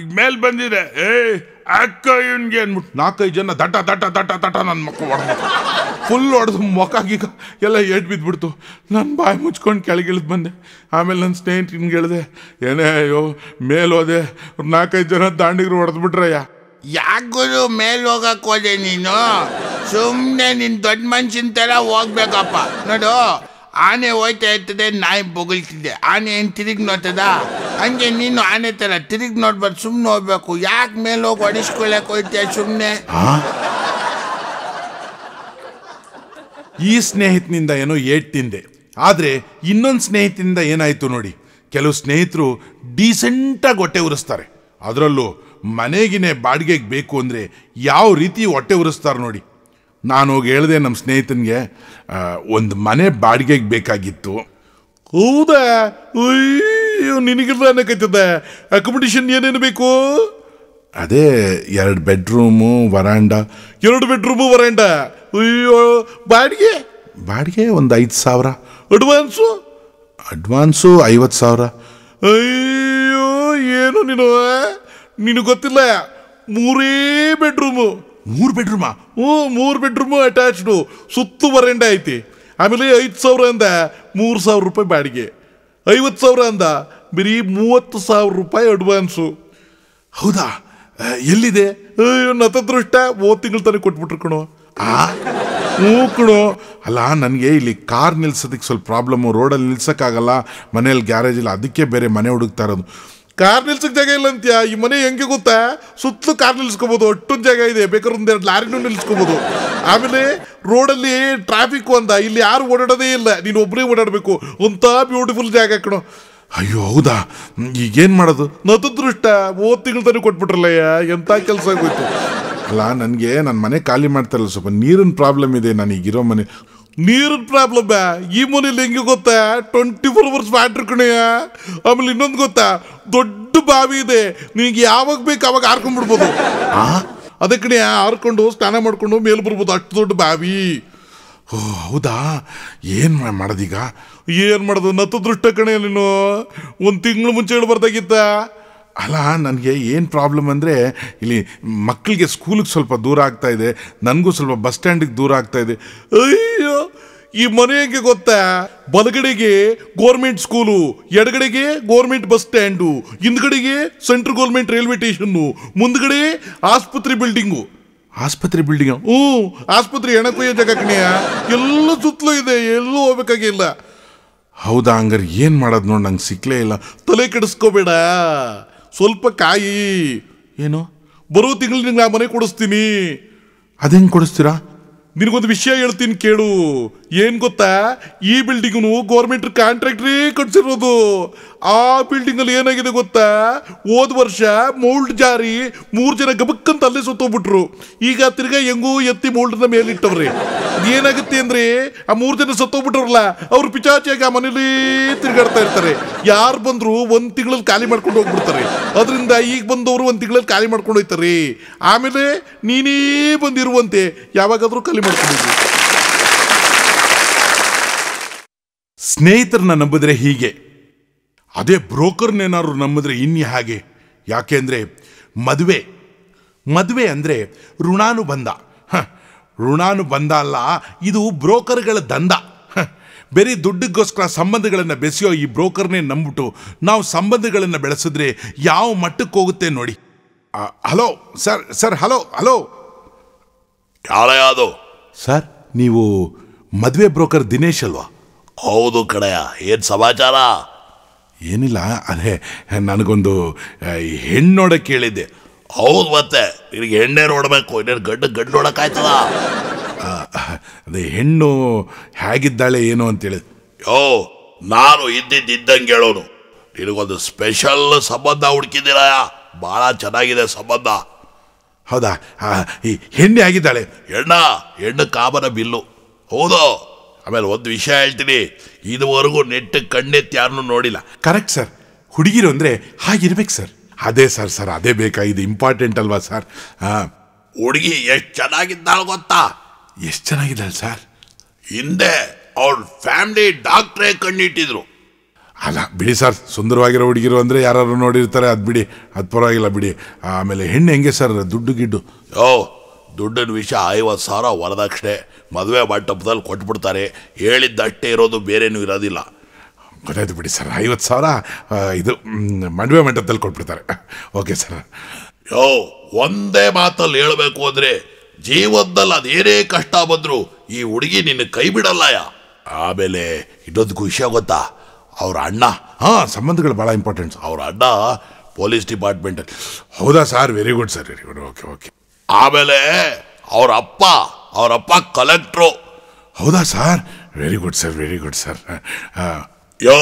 ಈಗ ಮೇಲೆ ಬಂದಿದೆ ಏಯ್ ಅಕ್ಕ ಇವನ್ಗೆ ನಾಲ್ಕೈದು ಜನ ದಟ ದಟ ದಟ ದಟ ನನ್ನ ಮಕ್ಕ ಹೊಡೆದು ಫುಲ್ ಹೊಡೆದು ಮುಖ ಗೀಕ ಎಲ್ಲ ಏಟ್ ಬಿದ್ದುಬಿಡ್ತು ನನ್ನ ಬಾಯಿ ಮುಚ್ಕೊಂಡು ಕೆಳಗಿಳಿದು ಬಂದೆ ಆಮೇಲೆ ನನ್ನ ಸ್ನೇಹಿತನಿಗೆ ಹೇಳಿದೆ ಏನೇ ಅಯ್ಯೋ ಮೇಲೆ ಹೋದೆ ನಾಲ್ಕೈದು ಜನ ದಾಂಡಿಗರು ಹೊಡೆದ್ಬಿಟ್ರಯ್ಯ ಯಾಕೂ ಮೇಲೆ ಹೋಗಕ್ಕೆ ಹೋದೆ ನೀನು ಸುಮ್ಮನೆ ನಿನ್ನ ದೊಡ್ಡ ಮನುಷ್ಯನ ಥರ ಹೋಗ್ಬೇಕಪ್ಪ ನೋಡು ಆನೆ ಹೋಯ್ತಾ ಇರ್ತದೆ ನಾಯಿ ಬೊಗಳ್ತಿದ್ದೆ ಆನೆ ಏನು ತಿರುಗಿ ನೋಡ್ತದಾ ಹಂಗೆ ನೀನು ಆನೆ ತರ ತಿರುಗಿ ನೋಡ್ಬಾರ್ದು ಸುಮ್ಮನೆ ಹೋಗ್ಬೇಕು ಯಾಕೆ ಮೇಲೆ ಹೋಗಿ ಹೊಡಿಸ್ಕೊಳಕ್ ಹೋಯ್ತೀಯ ಸುಮ್ಮನೆ ಈ ಸ್ನೇಹಿತನಿಂದ ಏನೋ ಏಟ್ ತಿಂದೆ ಆದರೆ ಇನ್ನೊಂದು ಸ್ನೇಹಿತನಿಂದ ಏನಾಯಿತು ನೋಡಿ ಕೆಲವು ಸ್ನೇಹಿತರು ಡೀಸೆಂಟಾಗಿ ಹೊಟ್ಟೆ ಉರಿಸ್ತಾರೆ ಅದರಲ್ಲೂ ಮನೆಗಿನೇ ಬಾಡಿಗೆಗೆ ಬೇಕು ಅಂದರೆ ಯಾವ ರೀತಿ ಹೊಟ್ಟೆ ಉರಿಸ್ತಾರೆ ನೋಡಿ ನಾನು ಹೋಗಿ ಹೇಳಿದೆ ನಮ್ಮ ಸ್ನೇಹಿತನಿಗೆ ಒಂದು ಮನೆ ಬಾಡಿಗೆಗೆ ಬೇಕಾಗಿತ್ತು ಹೌದಾ ಅಯ್ಯೋ ನಿನಗಿಲ್ಲ ಕೈತದ ಅಕೊಮಡೇಷನ್ ಏನೇನು ಬೇಕು ಅದೇ ಎರಡು ಬೆಡ್ರೂಮು ವರಾಂಡ ಎರಡು ಬೆಡ್ರೂಮು ವರಾಂಡ ಅಯ್ಯೋ ಬಾಡಿಗೆ ಬಾಡಿಗೆ ಒಂದು ಐದು ಸಾವಿರ ಅಡ್ವಾನ್ಸು ಅಡ್ವಾನ್ಸು ಐವತ್ತು ಸಾವಿರ ಅಯ್ಯೋ ಏನು ನೀನು ನಿನಗೆ ಗೊತ್ತಿಲ್ಲ ಮೂರೇ ಬೆಡ್ರೂಮು ಮೂರು ಬೆಡ್ರೂಮಾ ಹ್ಞೂ ಮೂರು ಬೆಡ್ರೂಮು ಅಟ್ಯಾಚ್ಡು ಸುತ್ತು ವರಂಡೆ ಐತಿ ಆಮೇಲೆ ಐದು ಸಾವಿರ ಅಂದ ಮೂರು ಸಾವಿರ ರೂಪಾಯಿ ಬಾಡಿಗೆ ಐವತ್ತು ಸಾವಿರ ಅಂದ ಬರೀ ಮೂವತ್ತು ಸಾವಿರ ರೂಪಾಯಿ ಅಡ್ವಾನ್ಸು ಹೌದಾ ಎಲ್ಲಿದೆ ನತದೃಷ್ಟ ಓ ತಿಂಗಳು ತನಕ ಕೊಟ್ಬಿಟ್ರು ಕಣೋ ಆ ಕುಣು ಅಲ್ಲ ನನಗೆ ಇಲ್ಲಿ ಕಾರ್ ನಿಲ್ಸೋದಕ್ಕೆ ಸ್ವಲ್ಪ ಪ್ರಾಬ್ಲಮ್ಮು ರೋಡಲ್ಲಿ ನಿಲ್ಸೋಕ್ಕಾಗಲ್ಲ ಮನೇಲಿ ಗ್ಯಾರೇಜ್ ಇಲ್ಲ ಅದಕ್ಕೆ ಬೇರೆ ಮನೆ ಹುಡುಕ್ತಾ ಇರೋದು ಕಾರ್ ನಿಲ್ಸಕ್ಕೆ ಜಾಗ ಇಲ್ಲ ಅಂತ್ಯ ಈ ಮನೆ ಹೆಂಗೆ ಗೊತ್ತಾ ಸುತ್ತಲೂ ಕಾರ್ ನಿಲ್ಸ್ಕೋಬಹುದು ಅಷ್ಟೊಂದು ಜಾಗ ಇದೆ ಬೇಕಾದ್ರೆ ಒಂದೆರಡು ಲಾರಿನೂ ನಿಲ್ಸ್ಕೋಬಹುದು ಆಮೇಲೆ ರೋಡಲ್ಲಿ ಟ್ರಾಫಿಕ್ ಅಂದ ಇಲ್ಲಿ ಯಾರು ಓಡಾಡೋದೇ ಇಲ್ಲ ನೀನು ಒಬ್ಬರೇ ಓಡಾಡಬೇಕು ಒಂಥ ಬ್ಯೂಟಿಫುಲ್ ಜಾಗ ಕಣೋ ಅಯ್ಯೋ ಹೌದಾ ಈಗೇನು ಮಾಡೋದು ದೃಷ್ಟ ಮೂವತ್ತು ತಿಂಗಳು ತನಕ ಕೊಟ್ಬಿಟ್ರಲ್ಲಯ್ಯ ಎಂಥ ಕೆಲಸ ಆಗೋಯ್ತು ಅಲ್ಲ ನನಗೆ ನನ್ನ ಮನೆ ಖಾಲಿ ಮಾಡ್ತಾರಲ್ಲ ಸ್ವಲ್ಪ ನೀರಿನ ಪ್ರಾಬ್ಲಮ್ ಇದೆ ನಾನು ಈಗಿರೋ ಮನೆ ನೀರಿನ ಪ್ರಾಬ್ಲಮ್ ಈ ಮನೇಲಿ ಹೆಂಗೆ ಗೊತ್ತಾ ಟ್ವೆಂಟಿ ಫೋರ್ ಅವರ್ಸ್ ಬ್ಯಾಟ್ರಿ ಕಣೆಯ ಆಮೇಲೆ ಇನ್ನೊಂದು ಗೊತ್ತಾ ದೊಡ್ಡ ಬಾವಿ ಇದೆ ನೀವು ಯಾವಾಗ ಬೇಕು ಅವಾಗ ಹಾರ್ಕೊಂಡ್ಬಿಡ್ಬೋದು ಅದೇ ಕಣಿಯ ಹಾರ್ಕೊಂಡು ಸ್ನಾನ ಮಾಡ್ಕೊಂಡು ಮೇಲೆ ಬರ್ಬೋದು ಅಷ್ಟು ದೊಡ್ಡ ಬಾವಿ ಓ ಹೌದಾ ಏನು ಮಾಡೋದೀಗ ಏನು ಮಾಡೋದು ನತ್ತು ದೃಷ್ಟ ನೀನು ಒಂದು ತಿಂಗಳು ಮುಂಚೆ ಹೇಳ್ಬಾರ್ದಾಗಿತ್ತ ಅಲ್ಲ ನನಗೆ ಏನು ಪ್ರಾಬ್ಲಮ್ ಅಂದರೆ ಇಲ್ಲಿ ಮಕ್ಕಳಿಗೆ ಸ್ಕೂಲಿಗೆ ಸ್ವಲ್ಪ ದೂರ ಆಗ್ತಾ ಇದೆ ನನಗೂ ಸ್ವಲ್ಪ ಬಸ್ ಸ್ಟ್ಯಾಂಡಿಗೆ ದೂರ ಆಗ್ತಾ ಇದೆ ಅಯ್ಯೋ ಈ ಮನೆಗೆ ಗೊತ್ತಾ ಬಲಗಡೆಗೆ ಗೋರ್ಮೆಂಟ್ ಸ್ಕೂಲು ಎಡಗಡೆಗೆ ಗೋರ್ಮೆಂಟ್ ಬಸ್ ಸ್ಟ್ಯಾಂಡು ಹಿಂದ್ಗಡೆಗೆ ಸೆಂಟ್ರಲ್ ಗೋರ್ಮೆಂಟ್ ರೈಲ್ವೆ ಸ್ಟೇಷನ್ನು ಮುಂದ್ಗಡೆ ಆಸ್ಪತ್ರೆ ಬಿಲ್ಡಿಂಗು ಆಸ್ಪತ್ರೆ ಬಿಲ್ಡಿಂಗ್ ಹ್ಞೂ ಆಸ್ಪತ್ರೆ ಎಣಕೊಯ್ಯೋ ಜಾಗ ಕಣಿಯ ಎಲ್ಲ ಸುತ್ತಲೂ ಇದೆ ಎಲ್ಲೂ ಹೋಗ್ಬೇಕಾಗಿಲ್ಲ ಹೌದಾ ಹಂಗಾರೆ ಏನು ಮಾಡೋದು ನೋಡಿ ನಂಗೆ ಸಿಕ್ಕಲೇ ಇಲ್ಲ ತಲೆ ಕೆಡಿಸ್ಕೋಬೇಡ ಸ್ವಲ್ಪ ಕಾಯಿ ಏನು ಬರೋ ತಿಂಗಳು ನಿಂಗೆ ಆ ಮನೆ ಕೊಡಿಸ್ತೀನಿ ಹೆಂಗೆ ಕೊಡಿಸ್ತೀರಾ ನಿನಗೊಂದು ವಿಷಯ ಹೇಳ್ತೀನಿ ಕೇಳು ಏನ್ ಗೊತ್ತಾ ಈ ಬಿಲ್ಡಿಂಗ್ನು ಗೌರ್ಮೆಂಟ್ ಕಾಂಟ್ರಾಕ್ಟ್ರೇ ಕಟ್ಸಿರೋದು ಆ ಬಿಲ್ಡಿಂಗ್ ಅಲ್ಲಿ ಏನಾಗಿದೆ ಗೊತ್ತಾ ಹೋದ ವರ್ಷ ಮೌಲ್ಡ್ ಜಾರಿ ಮೂರು ಜನ ಗಬಕ್ಕಂತ ಅಲ್ಲೇ ಸತ್ತೋಗ್ಬಿಟ್ರು ಈಗ ತಿರ್ಗಾ ಹೆಂಗೂ ಎತ್ತಿ ಮೇಲೆ ಮೇಲಿಟ್ಟವ್ರಿ ಏನಾಗುತ್ತೆ ಅಂದ್ರೆ ಆ ಮೂರು ಜನ ಸತ್ತೋಗ್ಬಿಟ್ರಲ್ಲ ಅವ್ರು ಪಿಚಾಚಿಯಾಗಿ ಆ ಮನೇಲಿ ತಿರುಗಾಡ್ತಾ ಇರ್ತಾರೆ ಯಾರು ಬಂದ್ರು ಒಂದ್ ತಿಂಗಳಲ್ಲಿ ಖಾಲಿ ಮಾಡ್ಕೊಂಡು ಹೋಗ್ಬಿಡ್ತಾರೆ ಅದರಿಂದ ಈಗ ಬಂದವರು ಒಂದ್ ತಿಂಗಳಲ್ಲಿ ಖಾಲಿ ಮಾಡ್ಕೊಂಡು ಹೋಯ್ತಾರೆ ಆಮೇಲೆ ನೀನೇ ಬಂದಿರುವಂತೆ ಯಾವಾಗಾದ್ರೂ ಖಾಲಿ ಮಾಡ್ಕೊಂಡಿದ್ವಿ ಸ್ನೇಹಿತರನ್ನ ನಂಬಿದ್ರೆ ಹೀಗೆ ಅದೇ ಬ್ರೋಕರ್ನೇನಾದ್ರು ನಂಬಿದ್ರೆ ಇನ್ನು ಹಾಗೆ ಯಾಕೆಂದರೆ ಮದುವೆ ಮದುವೆ ಅಂದರೆ ಋಣಾನು ಋಣಾನುಬಂಧ ಅಲ್ಲ ಇದು ಬ್ರೋಕರ್ಗಳ ದಂಧ ಬೇರೆ ದುಡ್ಡಿಗೋಸ್ಕರ ಸಂಬಂಧಗಳನ್ನು ಬೆಸೆಯೋ ಈ ಬ್ರೋಕರ್ನೇ ನಂಬ್ಬಿಟ್ಟು ನಾವು ಸಂಬಂಧಗಳನ್ನು ಬೆಳೆಸಿದ್ರೆ ಯಾವ ಮಟ್ಟಕ್ಕೆ ಹೋಗುತ್ತೆ ನೋಡಿ hello sir sir hello hello ಯಾರ ಯಾವುದು ಸರ್ ನೀವು ಮದುವೆ ಬ್ರೋಕರ್ ದಿನೇಶ್ ಅಲ್ವಾ ಹೌದು ಕಡೆಯ ಏನು ಸಮಾಚಾರ ಏನಿಲ್ಲ ಅದೇ ನನಗೊಂದು ಹೆಣ್ಣು ನೋಡೋಕೆ ಕೇಳಿದ್ದೆ ಹೌದು ಮತ್ತೆ ನಿನಗೆ ಹೆಣ್ಣೇ ನೋಡಬೇಕು ಇನ್ನೇನು ಗಡ್ಡ ಗಂಡು ನೋಡೋಕ್ಕಾಯ್ತದ ಅದೇ ಹೆಣ್ಣು ಹೇಗಿದ್ದಾಳೆ ಏನು ಅಂತೇಳಿ ಯೋ ನಾನು ಇದ್ದಿದ್ದಂಗೆ ಹೇಳೋನು ನಿನಗೊಂದು ಸ್ಪೆಷಲ್ ಸಂಬಂಧ ಹುಡುಕಿದ್ದೀರಾ ಭಾಳ ಚೆನ್ನಾಗಿದೆ ಸಂಬಂಧ ಹೌದಾ ಈ ಹೆಣ್ಣೆ ಆಗಿದ್ದಾಳೆ ಹೆಣ್ಣ ಹೆಣ್ಣು ಕಾಮನ ಬಿಲ್ಲು ಹೌದು ಆಮೇಲೆ ಒಂದು ವಿಷಯ ಹೇಳ್ತೀನಿ ಇದುವರೆಗೂ ನೆಟ್ ಕಣ್ಣೆತ್ತಿ ಯಾರನ್ನೂ ನೋಡಿಲ್ಲ ಕರೆಕ್ಟ್ ಸರ್ ಹುಡುಗಿರು ಅಂದರೆ ಹಾಗಿರ್ಬೇಕು ಸರ್ ಅದೇ ಸರ್ ಸರ್ ಅದೇ ಬೇಕಾಗಿದೆ ಇಂಪಾರ್ಟೆಂಟ್ ಅಲ್ವಾ ಸರ್ ಹಾಂ ಹುಡುಗಿ ಎಷ್ಟು ಚೆನ್ನಾಗಿದ್ದಾಳು ಗೊತ್ತಾ ಎಷ್ಟು ಚೆನ್ನಾಗಿದ್ದಾಳೆ ಸರ್ ಹಿಂದೆ ಅವ್ರ ಫ್ಯಾಮಿಲಿ ಡಾಕ್ಟ್ರೇ ಕಣ್ಣಿಟ್ಟಿದ್ರು ಅಲ್ಲ ಬಿಡಿ ಸರ್ ಸುಂದರವಾಗಿರೋ ಹುಡುಗಿರು ಅಂದರೆ ಯಾರು ನೋಡಿರ್ತಾರೆ ಅದು ಬಿಡಿ ಅದು ಪರವಾಗಿಲ್ಲ ಬಿಡಿ ಆಮೇಲೆ ಹೆಣ್ಣು ಹೆಂಗೆ ಸರ್ ದುಡ್ಡು ಗಿಡ್ಡು ಓ ದುಡ್ಡಿನ ವಿಷಯ ಐವತ್ತು ಸಾವಿರ ವರದಕ್ಷಿಣೆ ಮದುವೆ ಮಂಟಪದಲ್ಲಿ ಕೊಟ್ಬಿಡ್ತಾರೆ ಹೇಳಿದ್ದಷ್ಟೇ ಇರೋದು ಬೇರೇನೂ ಇರೋದಿಲ್ಲ ಗೊತ್ತಾಯ್ತು ಬಿಡಿ ಸರ್ ಐವತ್ತು ಸಾವಿರ ಇದು ಮದುವೆ ಮಂಟಪದಲ್ಲಿ ಕೊಟ್ಬಿಡ್ತಾರೆ ಓಕೆ ಸರ್ ಯೋ ಒಂದೇ ಮಾತಲ್ಲಿ ಹೇಳಬೇಕು ಅಂದರೆ ಜೀವನದಲ್ಲಿ ಅದೇನೇ ಕಷ್ಟ ಬಂದರೂ ಈ ಹುಡುಗಿ ನಿನ್ನ ಕೈ ಬಿಡಲ್ಲ ಯಾ ಆಮೇಲೆ ಇನ್ನೊಂದು ಖುಷಿ ಗೊತ್ತಾ ಅವ್ರ ಅಣ್ಣ ಹಾಂ ಸಂಬಂಧಗಳು ಭಾಳ ಇಂಪಾರ್ಟೆಂಟ್ಸ್ ಅವ್ರ ಅಣ್ಣ ಪೊಲೀಸ್ ಡಿಪಾರ್ಟ್ಮೆಂಟಲ್ಲಿ ಹೌದಾ sir very good sir very good okay okay ಆಮೇಲೆ ಅವರ ಅಪ್ಪ ಅವರಪ್ಪ ಕಲೆಕ್ಟ್ರು ಹೌದಾ sir very good sir very good sir ಯೋ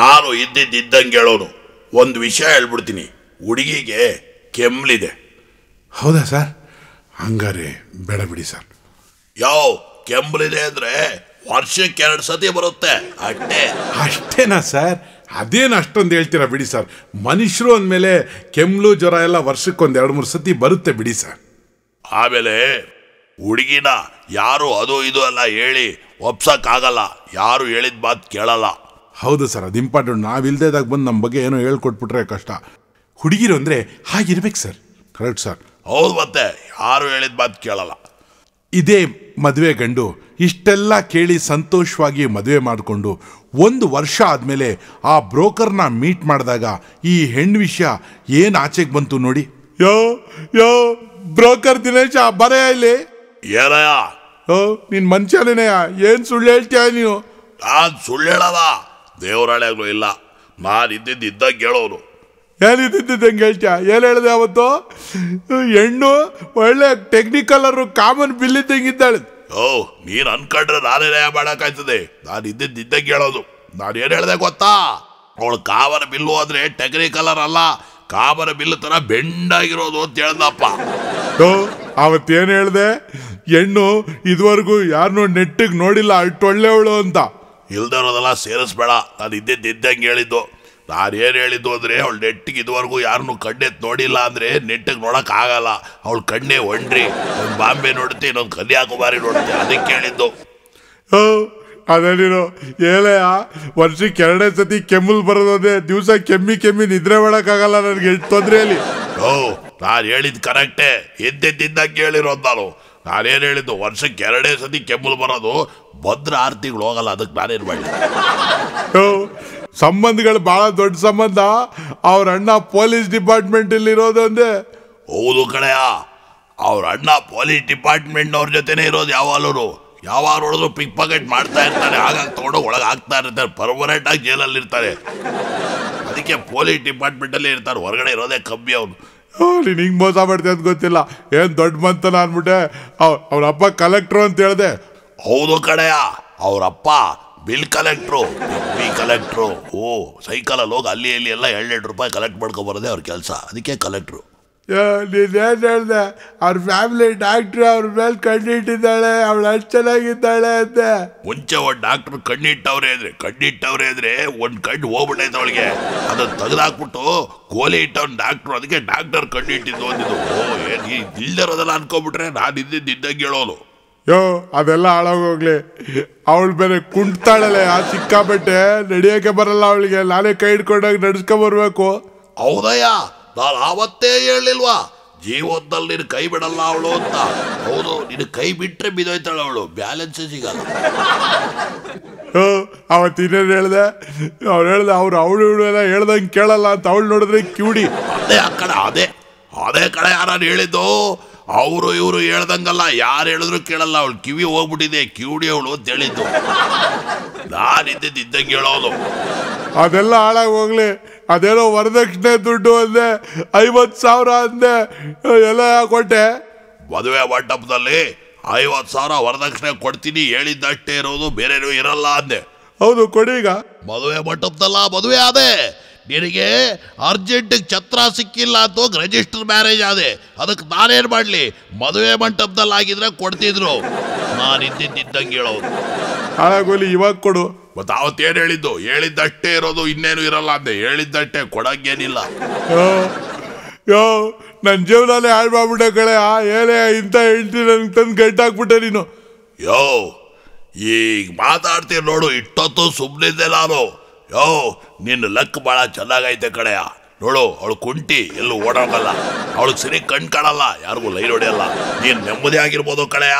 ನಾನು ಇದ್ದಿದ್ದಂಗೆ ಹೇಳೋನು ಒಂದು ವಿಷಯ ಹೇಳ್ಬಿಡ್ತೀನಿ ಹುಡುಗಿಗೆ ಕೆಮ್ಮಲಿದೆ ಹೌದಾ ಸರ್ ಹಂಗಾರೆ ಬೇಡ ಬಿಡಿ ಸರ್ ಯೋ ಕೆಮ್ಮಲಿದೆ ಅಂದರೆ ವರ್ಷಕ್ಕೆ ಎರಡು ಸತಿ ಬರುತ್ತೆ ಅಷ್ಟೇ ಅಷ್ಟೇನಾ ಸರ್ ಅದೇನು ಅಷ್ಟೊಂದು ಹೇಳ್ತೀರಾ ಬಿಡಿ ಸರ್ ಮನುಷ್ಯರು ಅಂದಮೇಲೆ ಕೆಮ್ಮು ಜ್ವರ ಎಲ್ಲ ವರ್ಷಕ್ಕೊಂದು ಎರಡು ಮೂರು ಸತಿ ಬರುತ್ತೆ ಬಿಡಿ ಸರ್ ಆಮೇಲೆ ಹುಡುಗಿನ ಯಾರು ಅದು ಇದು ಎಲ್ಲ ಹೇಳಿ ಒಪ್ಸೋಕ್ಕಾಗಲ್ಲ ಯಾರು ಹೇಳಿದ ಮಾತು ಕೇಳಲ್ಲ ಹೌದು ಸರ್ ಅದು ಇಂಪಾರ್ಟೆಂಟ್ ನಾವಿಲ್ದೇದಾಗ ಬಂದು ನಮ್ಮ ಬಗ್ಗೆ ಏನೋ ಹೇಳ್ಕೊಟ್ಬಿಟ್ರೆ ಕಷ್ಟ ಹುಡುಗಿರು ಅಂದರೆ ಹಾಗಿರ್ಬೇಕು ಸರ್ ಕರೆಕ್ಟ್ ಸರ್ ಹೌದು ಮತ್ತೆ ಯಾರು ಹೇಳಿದ ಮಾತು ಕೇಳಲ್ಲ ಇದೇ ಮದುವೆ ಗಂಡು ಇಷ್ಟೆಲ್ಲ ಕೇಳಿ ಸಂತೋಷವಾಗಿ ಮದುವೆ ಮಾಡಿಕೊಂಡು ಒಂದು ವರ್ಷ ಆದಮೇಲೆ ಆ ಬ್ರೋಕರ್ನ ಮೀಟ್ ಮಾಡಿದಾಗ ಈ ಹೆಣ್ಣು ವಿಷಯ ಏನು ಆಚೆಗೆ ಬಂತು ನೋಡಿ ಯೋ ಯೋ ಬ್ರೋಕರ್ ದಿನೇಶ ಬರೇ ಇಲ್ಲಿ ಏನಯ್ಯ ಓ ನಿನ್ನ ಮನುಷ್ಯನೇ ಏನು ಸುಳ್ಳು ಹೇಳ್ತೀಯ ನೀನು ನಾನು ಸುಳ್ಳು ಹೇಳದ ದೇವರಾಳೆಗಳು ಇಲ್ಲ ನಾನು ಇದ್ದಿದ್ದು ಇದ್ದಾಗ ಹೇಳೋನು ಏನಿದ್ದಿದ್ದು ಹೆಂಗೆ ಹೇಳ್ತೀಯ ಏನು ಹೇಳಿದೆ ಅವತ್ತು ಹೆಣ್ಣು ಒಳ್ಳೆ ಟೆಕ್ನಿಕಲರು ಕಾಮನ್ ಇದ್ದಂಗೆ ಇದ್ದಾಳೆ ಓ ನೀನು ಅನ್ಕೊಂಡ್ರೆ ನಯ ಮಾಡೋಕ್ಕಾಯ್ತದೆ ನಾನು ಇದ್ದಂಗೆ ಹೇಳೋದು ನಾನು ಏನು ಹೇಳ್ದೆ ಗೊತ್ತಾ ಅವಳು ಕಾಮನ ಬಿಲ್ಲು ಅಂದ್ರೆ ಟೆಗರಿ ಕಲರ್ ಅಲ್ಲ ಕಾಮನ ಬಿಲ್ಲು ತರ ಬೆಂಡಾಗಿರೋದು ಅಂತ ಹೇಳ್ದಪ್ಪ ಅವತ್ತೇನು ಹೇಳ್ದೆ ಹೆಣ್ಣು ಇದುವರೆಗೂ ಯಾರನ್ನೂ ನೆಟ್ಟಿಗೆ ನೋಡಿಲ್ಲ ಅಟ್ಟೊಳ್ಳೆವಳು ಅಂತ ಇಲ್ದಿರೋದೆಲ್ಲ ಸೇರಿಸ್ಬೇಡ ನಾನು ಇದ್ದಂಗೆ ಹೇಳಿದ್ದು ನಾನು ಏನು ಹೇಳಿದ್ದು ಅಂದರೆ ಅವಳು ನೆಟ್ಟಿಗೆ ಇದುವರೆಗೂ ಯಾರನ್ನೂ ಕಣ್ಣೆತ್ತು ನೋಡಿಲ್ಲ ಅಂದರೆ ನೆಟ್ಟಿಗೆ ನೋಡೋಕ್ಕಾಗಲ್ಲ ಅವಳು ಕಣ್ಣೇ ಒಂಡ್ರಿ ಒಂದು ಬಾಂಬೆ ನೋಡುತ್ತೆ ಇನ್ನೊಂದು ಕನ್ಯಾಕುಮಾರಿ ನೋಡುತ್ತೆ ಅದಕ್ಕೆ ಹೇಳಿದ್ದು ಅದೇನಿರೋ ಏಲಯ ವರ್ಷಕ್ಕೆ ಎರಡೇ ಸತಿ ಕೆಮ್ಮಲ್ ಬರೋದೇ ದಿವಸ ಕೆಮ್ಮಿ ಕೆಮ್ಮಿ ನಿದ್ರೆ ಮಾಡೋಕ್ಕಾಗಲ್ಲ ನನಗೆ ತೊಂದರೆಯಲ್ಲಿ ಓ ನಾನು ಹೇಳಿದ್ದು ಕರೆಕ್ಟೇ ಎದ್ದೆದ್ದಿದ್ದಾಗ ಹೇಳಿರೋದು ನಾನು ನಾನೇನು ಹೇಳಿದ್ದು ವರ್ಷಕ್ಕೆ ಎರಡೇ ಸತಿ ಕೆಮ್ಮಲು ಬರೋದು ಭದ್ರ ಆರ್ತಿಗಳು ಹೋಗಲ್ಲ ಅದಕ್ಕೆ ನಾನೇನು ಮಾಡಿ ಸಂಬಂಧಗಳು ಬಹಳ ದೊಡ್ಡ ಸಂಬಂಧ ಅವ್ರ ಅಣ್ಣ ಪೊಲೀಸ್ ಡಿಪಾರ್ಟ್ಮೆಂಟ್ ಇರೋದು ಅಂದೆ ಹೌದು ಕಡೆಯ ಅವ್ರ ಅಣ್ಣ ಪೊಲೀಸ್ ಡಿಪಾರ್ಟ್ಮೆಂಟ್ನವ್ರ ಜೊತೆನೇ ಇರೋದು ಯಾವಾಗಲೂ ಯಾವಾಗ ನೋಡಿದ್ರು ಪಿಕ್ ಪಾಕೆಟ್ ಮಾಡ್ತಾ ಇರ್ತಾರೆ ಹಾಗಾಗಿ ತಗೊಂಡು ಒಳಗೆ ಹಾಕ್ತಾ ಇರ್ತಾರೆ ಆಗಿ ಜೈಲಲ್ಲಿ ಇರ್ತಾರೆ ಅದಕ್ಕೆ ಪೊಲೀಸ್ ಡಿಪಾರ್ಟ್ಮೆಂಟ್ ಡಿಪಾರ್ಟ್ಮೆಂಟಲ್ಲೇ ಇರ್ತಾರೆ ಹೊರಗಡೆ ಇರೋದೇ ಕಮ್ಮಿ ಅವನು ನೀನು ಹಿಂಗೆ ಮೋಸ ಮಾಡ್ತೀಯ ಅಂತ ಗೊತ್ತಿಲ್ಲ ಏನು ದೊಡ್ಡ ಮಂತನ ಅಂದ್ಬಿಟ್ಟೆ ಅವ್ ಅವರಪ್ಪ ಕಲೆಕ್ಟ್ರು ಅಂತ ಹೇಳಿದೆ ಹೌದು ಕಡೆಯ ಅವರಪ್ಪ ಬಿಲ್ ಕಲೆಕ್ಟ್ರು ಬಿ ಕಲೆಕ್ಟ್ರು ಓ ಸೈಕಲಲ್ಲಿ ಹೋಗಿ ಅಲ್ಲಿ ಇಲ್ಲಿ ಎಲ್ಲ ಎರಡು ಎರಡು ರೂಪಾಯಿ ಕಲೆಕ್ಟ್ ಮಾಡ್ಕೊಬರೋದೇ ಅವ್ರ ಕೆಲಸ ಅದಕ್ಕೆ ಕಲೆಕ್ಟ್ರು ನೀನು ಏನು ಹೇಳ್ದೆ ಅವ್ರ ಫ್ಯಾಮಿಲಿ ಡಾಕ್ಟ್ರು ಅವ್ರ ಮೇಲೆ ಕಣ್ಣಿಟ್ಟಿದ್ದಾಳೆ ಅವಳು ಅಷ್ಟು ಚೆನ್ನಾಗಿದ್ದಾಳೆ ಅಂದೆ ಮುಂಚೆ ಒಂದು ಡಾಕ್ಟ್ರು ಕಣ್ಣಿಟ್ಟವ್ರೆ ಅಂದ್ರೆ ಕಣ್ಣಿಟ್ಟವ್ರೆ ಅಂದ್ರೆ ಒಂದು ಕಣ್ಣು ಹೋಗ್ಬಿಟ್ಟೈತೆ ಅವಳಿಗೆ ಅದನ್ನು ತೆಗೆದಾಕ್ಬಿಟ್ಟು ಕೋಲಿ ಇಟ್ಟವ್ನ ಡಾಕ್ಟ್ರು ಅದಕ್ಕೆ ಡಾಕ್ಟರ್ ಕಣ್ಣಿಟ್ಟಿದ್ದು ಅಂದಿದ್ದು ಓ ಏನು ಇಲ್ದಿರೋದೆಲ್ಲ ಅನ್ಕೊಂಬಿಟ್ರೆ ನಾನು ಇದ್ದಿದ್ದು ಇದ್ದಂಗೆ ಹೇಳೋನು ಯೋ ಅದೆಲ್ಲ ಹಾಳಾಗೋಗ್ಲಿ ಅವಳು ಬೇರೆ ಕುಂಟ್ತಾಳಲೆ ಆ ಸಿಕ್ಕಾಪಟ್ಟೆ ನಡೆಯೋಕೆ ಬರಲ್ಲ ಅವಳಿಗೆ ನಾನೇ ಕೈ ಹಿಡ್ಕೊಂಡಾಗ ನಡ್ಸ್ಕೊಂಬರ್ಬೇಕು ಹೌದಯ್ಯ ನಾನು ಆವತ್ತೇ ಹೇಳಲಿಲ್ವಾ ಜೀವನದಲ್ಲಿ ನೀನು ಕೈ ಬಿಡಲ್ಲ ಅವಳು ಅಂತ ಹೌದು ನೀನು ಕೈ ಬಿಟ್ಟರೆ ಬಿದೋಯ್ತಾಳ ಅವಳು ಬ್ಯಾಲೆನ್ಸ್ ಸಿಗಲ್ಲ ಅವತ್ತು ಇನ್ನೇನು ಹೇಳ್ದೆ ಅವ್ರು ಹೇಳ್ದೆ ಅವ್ರು ಅವಳು ಇವಳು ಎಲ್ಲ ಹೇಳ್ದಂಗೆ ಕೇಳಲ್ಲ ಅಂತ ಅವಳು ನೋಡಿದ್ರೆ ಕಿವುಡಿ ಅದೇ ಆ ಕಡೆ ಅದೇ ಅದೇ ಕಡೆ ಯಾರು ಹೇಳಿದ್ದು ಅವರು ಇವರು ಹೇಳ್ದಂಗಲ್ಲ ಯಾರು ಹೇಳಿದ್ರು ಕೇಳಲ್ಲ ಅವಳು ಕಿವಿ ಹೋಗ್ಬಿಟ್ಟಿದೆ ಕಿವುಡಿ ಅವಳು ಅಂತ ಹೇಳಿದ್ದು ನಾನಿದ್ದಿದ್ದಂಗೆ ಹೇಳೋದು ಅದೆಲ್ಲ ಹಾಳಾಗಿ ಹೋಗ್ಲಿ ಅದೇನೋ ವರದಕ್ಷಿಣೆ ದುಡ್ಡು ಅಂದೆ ಐವತ್ತು ಸಾವಿರ ಅಂದೆ ಎಲ್ಲ ಕೊಟ್ಟೆ ಮದುವೆ ಮಂಟಪದಲ್ಲಿ ಐವತ್ತು ಸಾವಿರ ವರದಕ್ಷಿಣೆ ಕೊಡ್ತೀನಿ ಹೇಳಿದ್ದಷ್ಟೇ ಇರೋದು ಬೇರೆನೂ ಇರಲ್ಲ ಅಂದೆ ಹೌದು ಕೊಡಿ ಈಗ ಮದುವೆ ಮಂಟಪದಲ್ಲ ಮದುವೆ ಅದೇ ನಿನಗೆ ಅರ್ಜೆಂಟಿಗೆ ಛತ್ರ ಸಿಕ್ಕಿಲ್ಲ ಅಂತ ಹೋಗಿ ರಿಜಿಸ್ಟರ್ ಮ್ಯಾರೇಜ್ ಆದೆ ಅದಕ್ಕೆ ನಾನೇನು ಮಾಡಲಿ ಮದುವೆ ಮಂಟಪದಲ್ಲಿ ಆಗಿದ್ರೆ ಕೊಡ್ತಿದ್ರು ನಾನು ಇದ್ದಿದ್ದಂಗೆ ಹೇಳೋದು ಹಾಗೋಲಿ ಇವಾಗ ಕೊಡು ಮತ್ತು ಅವತ್ತೇನು ಹೇಳಿದ್ದು ಹೇಳಿದ್ದಷ್ಟೇ ಇರೋದು ಇನ್ನೇನು ಇರಲ್ಲ ಅಂದೆ ಹೇಳಿದ್ದಷ್ಟೇ ಕೊಡೋಂಗೇನಿಲ್ಲ ಯೋ ನನ್ನ ಜೀವನದಲ್ಲಿ ಹಾಳು ಮಾಡ್ಬಿಟ್ಟೆ ಕಳೆ ಆ ಏನೇ ಇಂಥ ಹೇಳ್ತಿ ನನಗೆ ತಂದು ಗಂಟಾಕ್ಬಿಟ್ಟೆ ನೀನು ಯೋ ಈಗ ಮಾತಾಡ್ತೀನಿ ನೋಡು ಇಟ್ಟೊತ್ತು ಸುಮ್ಮನಿದ್ದೆ ನಾನು ಓ ನಿನ್ನ ಲಕ್ ಭಾಳ ಚೆನ್ನಾಗೈತೆ ಕಡೆಯ ನೋಡು ಅವಳು ಕುಂಟಿ ಎಲ್ಲೂ ಓಡಾಡಲ್ಲ ಅವಳು ಸರಿ ಕಣ್ ಕಾಣಲ್ಲ ಯಾರಿಗೂ ಲೈನ್ ಹೊಡೆಯಲ್ಲ ನೀನು ನೆಮ್ಮದಿ ಆಗಿರ್ಬೋದು ಕಡೆಯ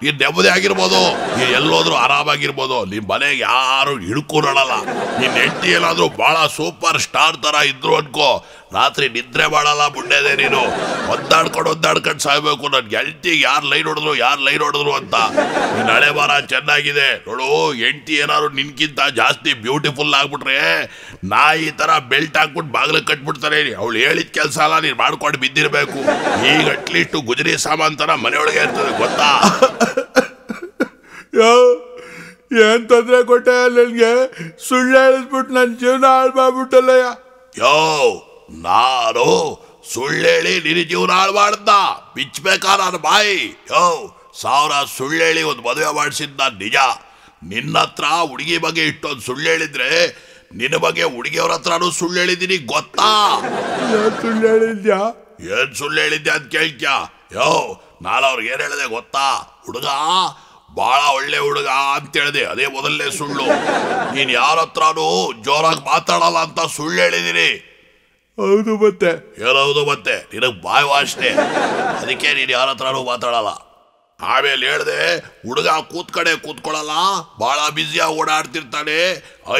ನೀನ್ ನೆಮ್ಮದಿ ಆಗಿರ್ಬೋದು ನೀನ್ ಎಲ್ಲೋದ್ರೂ ಆರಾಮಾಗಿರ್ಬೋದು ನಿಮ್ಮ ಮನೆಗೆ ಯಾರು ಹಿಡ್ಕೊಂಡಲ್ಲ ನಿನ್ನ ಹೆಂಡತಿ ಏನಾದರೂ ಬಹಳ ಸೂಪರ್ ಸ್ಟಾರ್ ತರ ಇದ್ರು ಅನ್ಕೋ ರಾತ್ರಿ ನಿದ್ರೆ ಮಾಡಲ್ಲ ಬುಂಡೆದೇ ನೀನು ಒದ್ದಾಡ್ಕೊಂಡು ಒದ್ದಾಡ್ಕೊಂಡು ಸಾಯ್ಬೇಕು ನನ್ನ ಗೆಲ್ತಿ ಯಾರು ಲೈನ್ ಹೊಡೆದ್ರು ಯಾರು ಲೈನ್ ಹೊಡೆದ್ರು ಅಂತ ನಳೆ ಹಳೆ ಬಾರ ಚೆನ್ನಾಗಿದೆ ನೋಡು ಎಂಟಿ ಏನಾದ್ರು ನಿನ್ಕಿಂತ ಜಾಸ್ತಿ ಬ್ಯೂಟಿಫುಲ್ ಆಗ್ಬಿಟ್ರೆ ನಾ ಈ ತರ ಬೆಲ್ಟ್ ಹಾಕ್ಬಿಟ್ಟು ಬಾಗಿಲು ಕಟ್ಬಿಡ್ತಾರೆ ಅವ್ಳು ಹೇಳಿದ ಕೆಲಸ ಅಲ್ಲ ನೀನು ಮಾಡ್ಕೊಂಡು ಬಿದ್ದಿರಬೇಕು ಈಗ ಅಟ್ಲೀಸ್ಟ್ ಗುಜರಿ ಸಾಮಾನ್ ತರ ಮನೆಯೊಳಗೆ ಇರ್ತದೆ ಗೊತ್ತಾ ಏನ್ ತೊಂದ್ರೆ ಕೊಟ್ಟೆ ನನಗೆ ಸುಳ್ಳು ಹೇಳಿದ್ಬಿಟ್ಟು ನನ್ನ ಜೀವನ ಹಾಳು ಯೋ ನಾನು ಸುಳ್ಳೇಳಿ ನಿನ್ನ ಜೀವನ ಹಾಳು ಮಾಡ್ದ ಬಿಚ್ಚಬೇಕಾ ನಾನು ಬಾಯಿ ಯೋ ಸಾವಿರ ಸುಳ್ಳೇಳಿ ಒಂದು ಮದುವೆ ಮಾಡಿಸಿದ್ದ ನಾನು ನಿಜ ನಿನ್ನ ಹತ್ರ ಹುಡುಗಿ ಬಗ್ಗೆ ಇಷ್ಟೊಂದು ಸುಳ್ಳು ಹೇಳಿದ್ರೆ ನಿನ್ನ ಬಗ್ಗೆ ಹುಡುಗಿಯವ್ರ ಹತ್ರನೂ ಸುಳ್ಳು ಹೇಳಿದ್ದೀನಿ ಗೊತ್ತಾ ಸುಳ್ಳು ಹೇಳಿದ್ಯಾ ಏನು ಸುಳ್ಳು ಹೇಳಿದ್ಯಾ ಅಂತ ಕೇಳ್ತ್ಯಾ ಯೋ ನಾಳೆ ಅವ್ರಿಗೆ ಏನು ಹೇಳಿದೆ ಗೊತ್ತಾ ಹುಡುಗ ಭಾಳ ಒಳ್ಳೆ ಹುಡುಗ ಅಂತ ಹೇಳಿದೆ ಅದೇ ಮೊದಲನೇ ಸುಳ್ಳು ನೀನ್ ಯಾರ ಜೋರಾಗಿ ಮಾತಾಡಲ್ಲ ಅಂತ ಸುಳ್ಳು ಹೇಳಿದೀನಿ ಹೌದು ಮತ್ತೆ ಹೇಳೋದು ಮತ್ತೆ ನಿನಗೆ ಬಾಯ್ ವಾಶ್ನೆ ಅದಕ್ಕೆ ನೀನು ಯಾರ ಹತ್ರನೂ ಮಾತಾಡಲ್ಲ ಆಮೇಲೆ ಹೇಳ್ದೆ ಹುಡುಗ ಕೂತ್ ಕಡೆ ಕೂತ್ಕೊಳ್ಳಲ್ಲ ಭಾಳ ಬ್ಯುಸಿಯಾಗಿ ಓಡಾಡ್ತಿರ್ತಾನೆ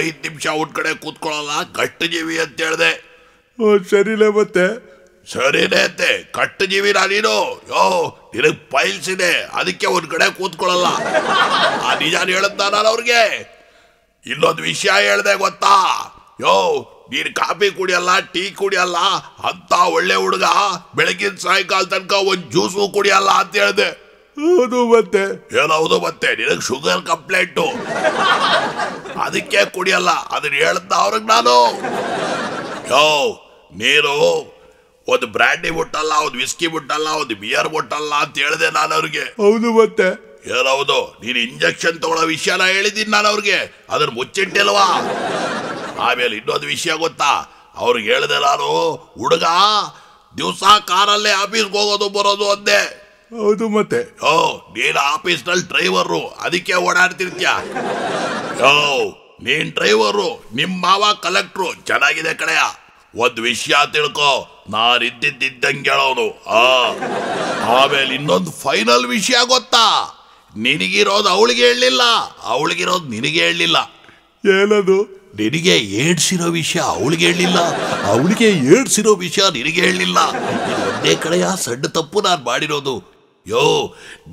ಐದು ನಿಮಿಷ ಹುಡ್ ಕಡೆ ಕೂತ್ಕೊಳ್ಳಲ್ಲ ಕಟ್ಟು ಜೀವಿ ಅಂತ ಹೇಳ್ದೆ ಸರಿಲೇ ಮತ್ತೆ ಸರಿನೇ ಅಂತೆ ಕಟ್ಟು ಜೀವಿನ ನೀನು ಯೋ ನಿನಗೆ ಫೈಲ್ಸ್ ಇದೆ ಅದಕ್ಕೆ ಒಂದು ಕಡೆ ಕೂತ್ಕೊಳ್ಳಲ್ಲ ಆ ನಿಜಾನ ಹೇಳುತ್ತ ಅವ್ರಿಗೆ ಇನ್ನೊಂದು ವಿಷಯ ಹೇಳ್ದೆ ಗೊತ್ತಾ ಯೋ ನೀನು ಕಾಫಿ ಕುಡಿಯಲ್ಲ ಟೀ ಕುಡಿಯಲ್ಲ ಅಂತ ಒಳ್ಳೆ ಹುಡುಗ ಬೆಳಗಿನ ಸಾಯಂಕಾಲ ತನಕ ಒಂದ್ ಜ್ಯೂಸು ಕುಡಿಯಲ್ಲ ಅಂತ ಹೇಳಿದೆ ಹೌದು ಮತ್ತೆ ಏನೌದು ಮತ್ತೆ ನಿನಗೆ ಶುಗರ್ ಕಂಪ್ಲೇಂಟು ಅದಕ್ಕೆ ಕುಡಿಯಲ್ಲ ಅದನ್ನ ಹೇಳ್ದ ಅವ್ರಿಗೆ ನಾನು ಯೋ ನೀನು ಒಂದು ಬ್ರ್ಯಾಂಡಿ ಬುಟ್ಟಲ್ಲ ಒಂದು ವಿಸ್ಕಿ ಬುಟ್ಟಲ್ಲ ಒಂದು ಬಿಯರ್ ಬುಟ್ಟಲ್ಲ ಅಂತ ಹೇಳಿದೆ ನಾನು ಅವ್ರಿಗೆ ಹೌದು ಮತ್ತೆ ಏನೌದು ನೀನು ಇಂಜೆಕ್ಷನ್ ತಗೊಳ್ಳೋ ವಿಷಯನ ಹೇಳಿದ್ದೀನಿ ನಾನು ಅವ್ರಿಗೆ ಅದನ್ನ ಮುಚ್ಚಿಟ್ಟಿಲ್ವಾ ಆಮೇಲೆ ಇನ್ನೊಂದು ವಿಷಯ ಗೊತ್ತಾ ಅವ್ರಿಗೆ ಹೇಳಿದೆ ನಾನು ಹುಡುಗ ದಿವಸ ಕಾರಲ್ಲೇ ಆಫೀಸ್ಗೆ ಹೋಗೋದು ಬರೋದು ಅಂದೆ ಹೌದು ಮತ್ತೆ ಓ ನೀನು ಆಫೀಸ್ನಲ್ಲಿ ಡ್ರೈವರು ಅದಕ್ಕೆ ಓಡಾಡ್ತಿರ್ತೀಯ ಓ ನೀನ್ ಡ್ರೈವರು ನಿಮ್ಮ ಮಾವ ಕಲೆಕ್ಟ್ರು ಚೆನ್ನಾಗಿದೆ ಕಡೆಯ ಒಂದು ವಿಷಯ ತಿಳ್ಕೊ ನಾನಿದ್ದಿದ್ದಂಗೆ ಹೇಳೋನು ಆ ಆಮೇಲೆ ಇನ್ನೊಂದು ಫೈನಲ್ ವಿಷಯ ಗೊತ್ತಾ ನಿನಗಿರೋದು ಅವಳಿಗೆ ಹೇಳಲಿಲ್ಲ ಅವಳಿಗಿರೋದು ನಿನಗೆ ಹೇಳಲಿಲ್ಲ ಏನದು ನಿನಗೆ ಏಡ್ಸಿರೋ ವಿಷಯ ಅವಳಿಗೆ ಹೇಳಲಿಲ್ಲ ಅವಳಿಗೆ ಏಡ್ಸಿರೋ ವಿಷಯ ನಿನಗೆ ಹೇಳಲಿಲ್ಲ ಒಂದೇ ಕಡೆಯ ಸಣ್ಣ ತಪ್ಪು ನಾನು ಮಾಡಿರೋದು ಯೋ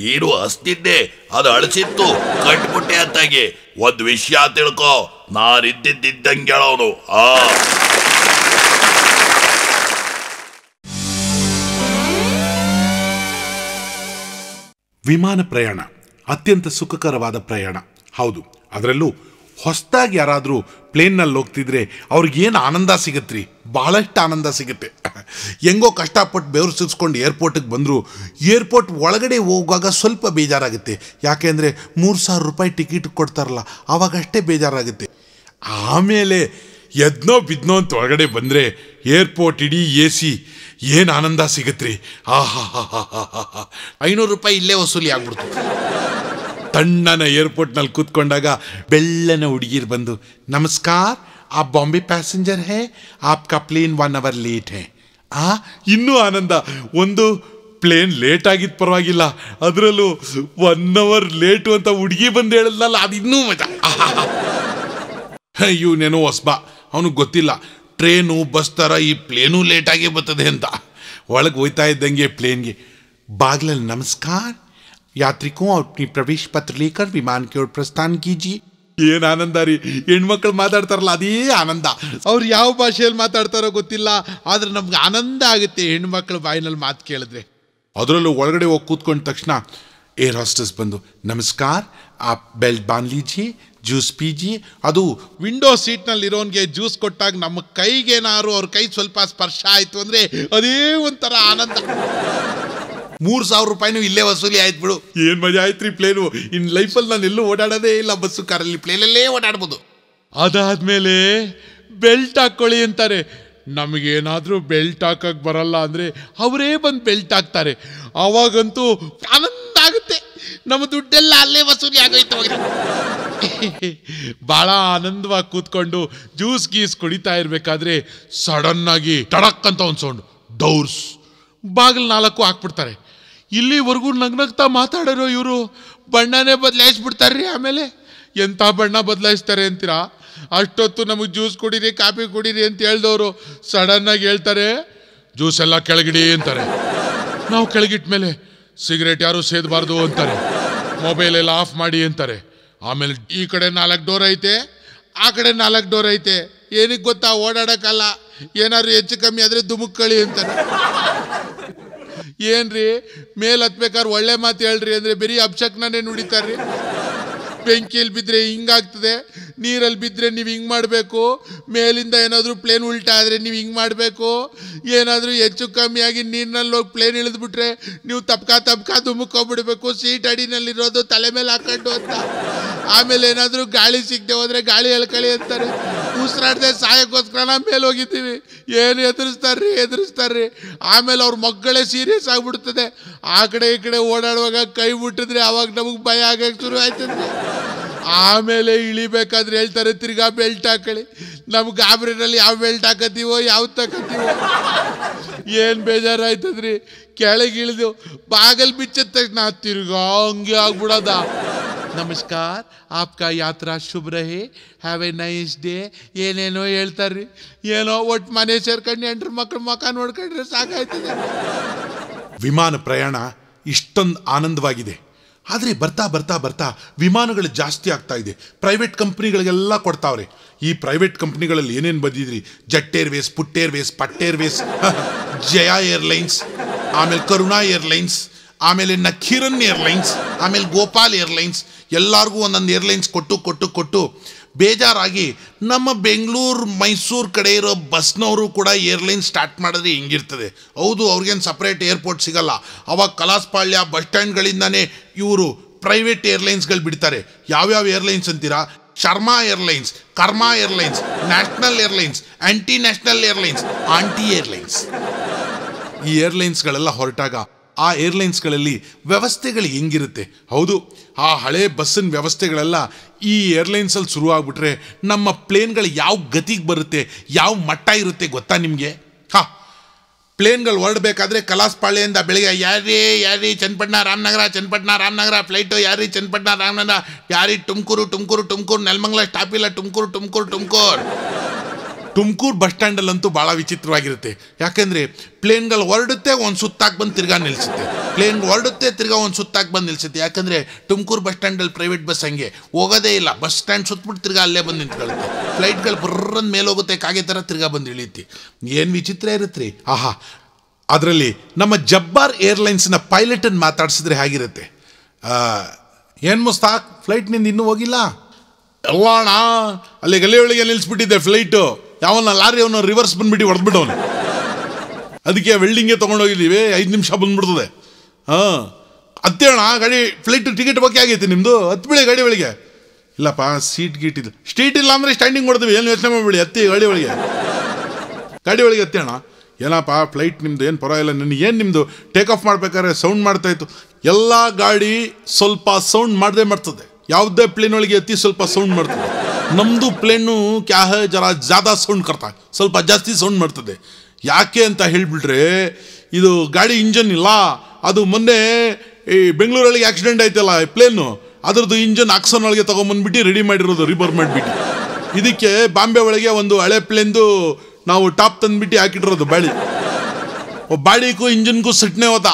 ನೀನು ಹಸ್ತಿದ್ದೆ ಅದು ಅಳಸಿತ್ತು ಕಟ್ಬಿಟ್ಟೆ ಅಂತಾಗಿ ಒಂದು ವಿಷಯ ತಿಳ್ಕೊ ನಾನಿದ್ದಿದ್ದಂಗೆ ಹೇಳೋನು ಆ ವಿಮಾನ ಪ್ರಯಾಣ ಅತ್ಯಂತ ಸುಖಕರವಾದ ಪ್ರಯಾಣ ಹೌದು ಅದರಲ್ಲೂ ಹೊಸದಾಗಿ ಯಾರಾದರೂ ಪ್ಲೇನ್ನಲ್ಲಿ ಹೋಗ್ತಿದ್ರೆ ಅವ್ರಿಗೇನು ಆನಂದ ಸಿಗುತ್ತೆ ರೀ ಭಾಳಷ್ಟು ಆನಂದ ಸಿಗುತ್ತೆ ಹೆಂಗೋ ಕಷ್ಟಪಟ್ಟು ಬೆವರು ಸಿಗಿಸ್ಕೊಂಡು ಏರ್ಪೋರ್ಟಿಗೆ ಬಂದರು ಏರ್ಪೋರ್ಟ್ ಒಳಗಡೆ ಹೋಗುವಾಗ ಸ್ವಲ್ಪ ಬೇಜಾರಾಗುತ್ತೆ ಯಾಕೆಂದರೆ ಮೂರು ಸಾವಿರ ರೂಪಾಯಿ ಟಿಕೆಟ್ ಕೊಡ್ತಾರಲ್ಲ ಆವಾಗಷ್ಟೇ ಬೇಜಾರಾಗುತ್ತೆ ಆಮೇಲೆ ಎದ್ನೋ ಬಿದ್ನೋ ಅಂತ ಒಳಗಡೆ ಬಂದರೆ ಏರ್ಪೋರ್ಟ್ ಇಡೀ ಎ ಸಿ ಏನು ಆನಂದ ಸಿಗುತ್ತೆ ರೀ ಆಹಾ ಹಾ ಹಾ ಹಾ ಹಾ ಹಾ ಐನೂರು ರೂಪಾಯಿ ಇಲ್ಲೇ ವಸೂಲಿ ಆಗ್ಬಿಡ್ತು ತಣ್ಣನ ಏರ್ಪೋರ್ಟ್ನಲ್ಲಿ ಕೂತ್ಕೊಂಡಾಗ ಬೆಳ್ಳನ ಹುಡುಗಿರು ಬಂದು ನಮಸ್ಕಾರ ಆ ಬಾಂಬೆ ಪ್ಯಾಸೆಂಜರ್ ಹೇ ಆಪ್ ಕಾ ಪ್ಲೇನ್ ಒನ್ ಅವರ್ ಲೇಟ್ ಹೇ ಆ ಇನ್ನೂ ಆನಂದ ಒಂದು ಪ್ಲೇನ್ ಲೇಟ್ ಆಗಿದ್ದು ಪರವಾಗಿಲ್ಲ ಅದರಲ್ಲೂ ಒನ್ ಅವರ್ ಲೇಟು ಅಂತ ಹುಡುಗಿ ಬಂದು ಹೇಳಲ್ಲ ಅದು ಇನ್ನೂ ಮಜಾ ಇವನೇನೋ ಹೊಸ್ಬಾ ಅವನಿಗೆ ಗೊತ್ತಿಲ್ಲ ಟ್ರೇನು ಬಸ್ ಥರ ಈ ಪ್ಲೇನು ಲೇಟಾಗೇ ಬರ್ತದೆ ಅಂತ ಒಳಗೆ ಹೋಯ್ತಾ ಇದ್ದಂಗೆ ಪ್ಲೇನ್ಗೆ ಬಾಗ್ಲಲ್ಲಿ ನಮಸ್ಕಾರ ಯಾತ್ರಿಕೋ और ಪ್ರವೇಶ ಪತ್ರ ಲೇಖರ್ ವಿಮಾನ ಕೇಳ ಪ್ರಸ್ಥಾನ ಕೀಜಿ ಏನ್ ಆನಂದ ರೀ ಹೆಣ್ಮಕ್ಳು ಮಾತಾಡ್ತಾರಲ್ಲ ಅದೇ ಆನಂದ ಅವ್ರು ಯಾವ ಭಾಷೆಯಲ್ಲಿ ಮಾತಾಡ್ತಾರೋ ಗೊತ್ತಿಲ್ಲ ಆದ್ರೆ ನಮ್ಗೆ ಆನಂದ ಆಗುತ್ತೆ ಹೆಣ್ಮಕ್ಳು ಬಾಯಿನಲ್ಲಿ ಮಾತು ಕೇಳಿದ್ರೆ ಅದರಲ್ಲೂ ಒಳಗಡೆ ಹೋಗಿ ಕೂತ್ಕೊಂಡ ತಕ್ಷಣ ಏರ್ ಹಾಸ್ಟೆಸ್ ಬಂದು ನಮಸ್ಕಾರ ಆ ಬೆಲ್ಟ್ ಲೀಜಿ ಜ್ಯೂಸ್ ಪೀಜಿ ಅದು ವಿಂಡೋ ನಲ್ಲಿ ಇರೋನ್ಗೆ ಜ್ಯೂಸ್ ಕೊಟ್ಟಾಗ ನಮ್ಮ ಕೈಗೇನಾರು ಅವ್ರ ಕೈ ಸ್ವಲ್ಪ ಸ್ಪರ್ಶ ಆಯಿತು ಅಂದರೆ ಅದೇ ಒಂಥರ ಆನಂದ ಮೂರು ಸಾವಿರ ರೂಪಾಯಿನೂ ಇಲ್ಲೇ ವಸೂಲಿ ಆಯ್ತು ಬಿಡು ಏನು ಮಜಾ ಆಯ್ತು ರೀ ಪ್ಲೇನು ಇನ್ನು ಲೈಫಲ್ಲಿ ನಾನು ಎಲ್ಲೂ ಓಡಾಡೋದೇ ಇಲ್ಲ ಬಸ್ಸು ಕಾರಲ್ಲಿ ಪ್ಲೇನಲ್ಲೇ ಓಡಾಡ್ಬೋದು ಅದಾದಮೇಲೆ ಬೆಲ್ಟ್ ಹಾಕ್ಕೊಳ್ಳಿ ಅಂತಾರೆ ನಮಗೇನಾದರೂ ಬೆಲ್ಟ್ ಹಾಕಕ್ಕೆ ಬರಲ್ಲ ಅಂದರೆ ಅವರೇ ಬಂದು ಬೆಲ್ಟ್ ಹಾಕ್ತಾರೆ ಆವಾಗಂತೂ ಆನಂದ ಆಗುತ್ತೆ ನಮ್ಮ ದುಡ್ಡೆಲ್ಲ ಅಲ್ಲೇ ವಸೂಲಿ ಆಗೋಯ್ತು ಭಾಳ ಆನಂದವಾಗಿ ಕೂತ್ಕೊಂಡು ಜ್ಯೂಸ್ ಗೀಸ್ ಕುಡಿತಾ ಇರಬೇಕಾದ್ರೆ ಸಡನ್ನಾಗಿ ಟಡಕ್ ಅಂತ ಒಂದು ಸೌಂಡ್ ಡೌರ್ಸ್ ಬಾಗಿಲು ನಾಲ್ಕು ಹಾಕ್ಬಿಡ್ತಾರೆ ಇಲ್ಲಿವರೆಗೂ ನಗ್ನಗ್ತಾ ಮಾತಾಡೋರು ಇವರು ಬಣ್ಣನೇ ಬದಲಾಯಿಸ್ಬಿಡ್ತಾರ್ರಿ ಆಮೇಲೆ ಎಂಥ ಬಣ್ಣ ಬದಲಾಯಿಸ್ತಾರೆ ಅಂತೀರಾ ಅಷ್ಟೊತ್ತು ನಮಗೆ ಜ್ಯೂಸ್ ಕುಡೀರಿ ಕಾಫಿ ಕುಡೀರಿ ಅಂತ ಹೇಳ್ದವರು ಸಡನ್ನಾಗಿ ಹೇಳ್ತಾರೆ ಜ್ಯೂಸ್ ಎಲ್ಲ ಕೆಳಗಿಡಿ ಅಂತಾರೆ ನಾವು ಕೆಳಗಿಟ್ಟ ಮೇಲೆ ಸಿಗರೇಟ್ ಯಾರು ಸೇದಬಾರ್ದು ಅಂತಾರೆ ಮೊಬೈಲ್ ಎಲ್ಲ ಆಫ್ ಮಾಡಿ ಅಂತಾರೆ ಆಮೇಲೆ ಈ ಕಡೆ ನಾಲ್ಕು ಡೋರ್ ಐತೆ ಆ ಕಡೆ ನಾಲ್ಕು ಡೋರ್ ಐತೆ ಏನಕ್ಕೆ ಗೊತ್ತಾ ಓಡಾಡೋಕ್ಕಲ್ಲ ಏನಾದ್ರು ಹೆಚ್ಚು ಕಮ್ಮಿ ಆದರೆ ದುಮುಕ್ಕಳಿ ಅಂತಾರೆ ಏನ್ರಿ ಮೇಲೆ ಹತ್ಬೇಕಾದ್ರೆ ಒಳ್ಳೆ ಮಾತು ಹೇಳ್ರಿ ಅಂದರೆ ಬರೀ ಅಪ್ಶಕ್ನೇ ನುಡಿತಾರ್ರಿ ಬೆಂಕಿಯಲ್ಲಿ ಬಿದ್ದರೆ ಹಿಂಗಾಗ್ತದೆ ನೀರಲ್ಲಿ ಬಿದ್ದರೆ ನೀವು ಹಿಂಗೆ ಮಾಡಬೇಕು ಮೇಲಿಂದ ಏನಾದರೂ ಪ್ಲೇನ್ ಉಲ್ಟಾ ಆದರೆ ನೀವು ಹಿಂಗೆ ಮಾಡಬೇಕು ಏನಾದರೂ ಹೆಚ್ಚು ಕಮ್ಮಿಯಾಗಿ ನೀರಿನಲ್ಲಿ ಹೋಗಿ ಪ್ಲೇನ್ ಇಳಿದ್ಬಿಟ್ರೆ ನೀವು ತಪ್ಕಾ ತಪ್ಕಾ ದುಮುಕ್ಕೋಗ್ಬಿಡ್ಬೇಕು ಸೀಟ್ ಅಡಿನಲ್ಲಿರೋದು ತಲೆ ಮೇಲೆ ಹಾಕೊಂಡು ಅಂತ ಆಮೇಲೆ ಏನಾದರೂ ಗಾಳಿ ಸಿಗದೆ ಹೋದರೆ ಗಾಳಿ ಎಳ್ಕೊಳ್ಳಿ ಅಂತಾರೆ ಉಸಿರಾಡದೆ ಸಾಯಕ್ಕೋಸ್ಕರ ಮೇಲೆ ಹೋಗಿದ್ದೀವಿ ಏನು ಎದುರಿಸ್ತಾರ್ರಿ ಎದುರಿಸ್ತಾರ್ರಿ ಆಮೇಲೆ ಅವ್ರ ಮಕ್ಕಳೇ ಸೀರಿಯಸ್ ಆಗಿಬಿಡ್ತದೆ ಆ ಕಡೆ ಈ ಕಡೆ ಓಡಾಡುವಾಗ ಕೈ ಬಿಟ್ಟಿದ್ರೆ ಆವಾಗ ನಮಗೆ ಭಯ ಆಗಕ್ಕೆ ಶುರು ಆಯ್ತದೆ ಆಮೇಲೆ ಇಳಿಬೇಕಾದ್ರೆ ಹೇಳ್ತಾರೆ ತಿರ್ಗಾ ಬೆಲ್ಟ್ ಹಾಕೊಳ್ಳಿ ನಮ್ಮ ಗಾಬರಿನಲ್ಲಿ ಯಾವ ಬೆಲ್ಟ್ ಹಾಕತ್ತೀವೋ ಯಾವ ತಕ್ಕತ್ತೀವೋ ಏನು ಬೇಜಾರಾಯ್ತದ್ರಿ ಕೆಳಗಿಳಿದು ಬಾಗಲ್ ಬಿಚ್ಚದ ತಕ್ಷಣ ತಿರ್ಗಾ ಹಂಗೆ ಆಗ್ಬಿಡೋದ ನಮಸ್ಕಾರ ಆಪ್ಕ ಯಾತ್ರಾ ಶುಭ ಹ್ಯಾವ್ ಎ ನೈಸ್ ಡೇ ಏನೇನೋ ಹೇಳ್ತಾರ್ರಿ ಏನೋ ಒಟ್ಟು ಮನೆ ಸೇರ್ಕೊಂಡು ಎಂಟ್ರ ಮಕ್ಕಳು ಮುಖ ನೋಡ್ಕೊಂಡ್ರೆ ಸಾಕಾಯ್ತದೆ ವಿಮಾನ ಪ್ರಯಾಣ ಇಷ್ಟೊಂದು ಆನಂದವಾಗಿದೆ ಆದರೆ ಬರ್ತಾ ಬರ್ತಾ ಬರ್ತಾ ವಿಮಾನಗಳು ಜಾಸ್ತಿ ಆಗ್ತಾ ಇದೆ ಪ್ರೈವೇಟ್ ಕಂಪ್ನಿಗಳಿಗೆಲ್ಲ ಕೊಡ್ತಾವ್ರೆ ಈ ಪ್ರೈವೇಟ್ ಕಂಪ್ನಿಗಳಲ್ಲಿ ಏನೇನು ಬಂದಿದ್ರಿ Jet Airways put airways pat airways Jaya airlines ಆಮೇಲೆ ಕರುಣಾ ಏರ್ಲೈನ್ಸ್ ಆಮೇಲೆ ನಖೀರನ್ ಏರ್ಲೈನ್ಸ್ ಆಮೇಲೆ ಗೋಪಾಲ್ ಏರ್ಲೈನ್ಸ್ ಎಲ್ಲರಿಗೂ ಒಂದೊಂದು ಏರ್ಲೈನ್ಸ್ ಕೊಟ್ಟು ಕೊಟ್ಟು ಕೊಟ್ಟು ಬೇಜಾರಾಗಿ ನಮ್ಮ ಬೆಂಗಳೂರು ಮೈಸೂರು ಕಡೆ ಇರೋ ಬಸ್ನವರು ಕೂಡ ಏರ್ಲೈನ್ಸ್ ಸ್ಟಾರ್ಟ್ ಮಾಡಿದ್ರೆ ಹಿಂಗಿರ್ತದೆ ಹೌದು ಅವ್ರಿಗೇನು ಸಪ್ರೇಟ್ ಏರ್ಪೋರ್ಟ್ ಸಿಗಲ್ಲ ಅವಾಗ ಕಲಾಸ್ಪಾಳ್ಯ ಬಸ್ ಸ್ಟ್ಯಾಂಡ್ಗಳಿಂದನೇ ಇವರು ಪ್ರೈವೇಟ್ ಏರ್ಲೈನ್ಸ್ಗಳು ಬಿಡ್ತಾರೆ ಯಾವ್ಯಾವ ಏರ್ಲೈನ್ಸ್ ಅಂತೀರಾ Sharma airlines Karma airlines national airlines anti national airlines anti airlines ಈ ಏರ್ಲೈನ್ಸ್ಗಳೆಲ್ಲ ಹೊರಟಾಗ ಆ ಏರ್ಲೈನ್ಸ್ಗಳಲ್ಲಿ ವ್ಯವಸ್ಥೆಗಳು ಹೆಂಗಿರುತ್ತೆ ಹೌದು ಆ ಹಳೆ ಬಸ್ಸಿನ ವ್ಯವಸ್ಥೆಗಳೆಲ್ಲ ಈ ಏರ್ಲೈನ್ಸಲ್ಲಿ ಶುರುವಾಗ್ಬಿಟ್ರೆ ನಮ್ಮ ಪ್ಲೇನ್ಗಳು ಯಾವ ಗತಿಗೆ ಬರುತ್ತೆ ಯಾವ ಮಟ್ಟ ಇರುತ್ತೆ ಗೊತ್ತಾ ನಿಮಗೆ ಹಾಂ ಪ್ಲೇನ್ಗಳು ಹೊರಡಬೇಕಾದ್ರೆ ಕಲಾಸ್ಪಾಳ್ಯದಿಂದ ಬೆಳಿಗ್ಗೆ ಯಾರೀ ಯಾರೀ ಚನ್ನಪಟ್ಟಣ ರಾಮನಗರ ಚನ್ನಪಟ್ಟಣ ರಾಮನಗರ ಫ್ಲೈಟು ಯಾರೀ ಚನ್ನಪಟ್ಟಣ ರಾಮನಗರ ಯಾರಿ ತುಮಕೂರು ತುಮಕೂರು ತುಮಕೂರು ನೆಲಮಂಗಲ ಸ್ಟಾಪ್ ಇಲ್ಲ ತುಮಕೂರು ತುಮಕೂರು ತುಮಕೂರು ತುಮಕೂರು ಬಸ್ ಸ್ಟ್ಯಾಂಡಲ್ಲಂತೂ ಭಾಳ ವಿಚಿತ್ರವಾಗಿರುತ್ತೆ ಯಾಕೆಂದರೆ ಪ್ಲೇನ್ಗಳು ಹೊರಡುತ್ತೆ ಒಂದು ಸುತ್ತಾಗಿ ಬಂದು ತಿರ್ಗಾ ನಿಲ್ಲಿಸುತ್ತೆ ಪ್ಲೇನ್ ಹೊರಡುತ್ತೆ ತಿರ್ಗಾ ಒಂದು ಸುತ್ತಾಗಿ ಬಂದು ನಿಲ್ಲಿಸುತ್ತೆ ಯಾಕಂದರೆ ತುಮಕೂರು ಬಸ್ ಸ್ಟ್ಯಾಂಡಲ್ಲಿ ಪ್ರೈವೇಟ್ ಬಸ್ ಹಂಗೆ ಹೋಗೋದೇ ಇಲ್ಲ ಬಸ್ ಸ್ಟ್ಯಾಂಡ್ ಸುತ್ತಬಿಟ್ಟು ತಿರ್ಗಾ ಅಲ್ಲೇ ಬಂದು ನಿಂತ್ಕೊಳ್ಳುತ್ತೆ ಫ್ಲೈಟ್ಗಳು ಬರ್ರನ್ನ ಮೇಲೆ ಹೋಗುತ್ತೆ ಕಾಗೆ ಥರ ತಿರ್ಗಾ ಬಂದು ಇಳಿಯುತ್ತೆ ಏನು ವಿಚಿತ್ರ ಇರುತ್ತೆ ರೀ ಆಹಾ ಅದರಲ್ಲಿ ನಮ್ಮ ಜಬ್ಬಾರ್ ಏರ್ಲೈನ್ಸ್ನ ಪೈಲಟನ್ನು ಮಾತಾಡಿಸಿದ್ರೆ ಹೇಗಿರುತ್ತೆ ಏನು ಮುಸ್ತಾಕ್ ಫ್ಲೈಟ್ನಿಂದ ಇನ್ನೂ ಹೋಗಿಲ್ಲ ಎಲ್ಲೋಣ ಅಲ್ಲಿ ಒಳಗೆ ನಿಲ್ಲಿಸ್ಬಿಟ್ಟಿದೆ ಫ್ಲೈಟು ಯಾವನ್ನ ಲಾರಿ ಅವನ ರಿವರ್ಸ್ ಬಂದ್ಬಿಟ್ಟು ಹೊಡೆದ್ಬಿಟ್ಟವನು ಅದಕ್ಕೆ ವೆಲ್ಡಿಂಗೇ ತೊಗೊಂಡೋಗಿದ್ದೀವಿ ಐದು ನಿಮಿಷ ಬಂದ್ಬಿಡ್ತದೆ ಹಾಂ ಹತ್ತೇಣ ಗಾಡಿ ಫ್ಲೈಟ್ ಟಿಕೆಟ್ ಬಾಕಿ ಆಗೈತಿ ನಿಮ್ಮದು ಹತ್ತು ಗಾಡಿ ಒಳಗೆ ಇಲ್ಲಪ್ಪ ಸೀಟ್ ಗೀಟ್ ಇಲ್ಲ ಸ್ಟೀಟ್ ಇಲ್ಲ ಅಂದರೆ ಸ್ಟ್ಯಾಂಡಿಂಗ್ ಮಾಡ್ತೀವಿ ಏನು ಯೋಚನೆ ಮಾಡಿಬಿಡಿ ಹತ್ತಿ ಗಾಡಿ ಒಳಗೆ ಗಾಡಿ ಒಳಗೆ ಹತ್ತೇಣ ಏನಪ್ಪ ಫ್ಲೈಟ್ ನಿಮ್ಮದು ಏನು ಪರವಾಗಿಲ್ಲ ನನಗೆ ಏನು ನಿಮ್ಮದು ಟೇಕ್ ಆಫ್ ಮಾಡಬೇಕಾದ್ರೆ ಸೌಂಡ್ ಮಾಡ್ತಾ ಇತ್ತು ಎಲ್ಲ ಗಾಡಿ ಸ್ವಲ್ಪ ಸೌಂಡ್ ಮಾಡದೆ ಮಾಡ್ತದೆ ಯಾವುದೇ ಪ್ಲೇನ್ ಒಳಗೆ ಎತ್ತಿ ಸ್ವಲ್ಪ ಸೌಂಡ್ ಮಾಡ್ತದೆ ನಮ್ಮದು ಪ್ಲೇನು ಕ್ಯಾಹ ಜರ ಜಾದಾ ಸೌಂಡ್ ಕರ್ತಾ ಸ್ವಲ್ಪ ಜಾಸ್ತಿ ಸೌಂಡ್ ಮಾಡ್ತದೆ ಯಾಕೆ ಅಂತ ಹೇಳಿಬಿಟ್ರೆ ಇದು ಗಾಡಿ ಇಂಜನ್ ಇಲ್ಲ ಅದು ಮೊನ್ನೆ ಈ ಬೆಂಗಳೂರಲ್ಲಿ ಆಕ್ಸಿಡೆಂಟ್ ಆಯ್ತಲ್ಲ ಪ್ಲೇನು ಅದರದ್ದು ಇಂಜನ್ ಆಕ್ಸನ್ ಒಳಗೆ ತೊಗೊಂಬಂದ್ಬಿಟ್ಟು ರೆಡಿ ಮಾಡಿರೋದು ರಿಪೇರ್ ಮಾಡಿಬಿಟ್ಟು ಇದಕ್ಕೆ ಬಾಂಬೆ ಒಳಗೆ ಒಂದು ಹಳೆ ಪ್ಲೇನ್ದು ನಾವು ಟಾಪ್ ತಂದುಬಿಟ್ಟು ಹಾಕಿಟ್ಟಿರೋದು ಬಾಳಿ ಬಾಳಿಗೂ ಇಂಜಿನ್ಗೂ ಸಟ್ನೆ ಹೋದ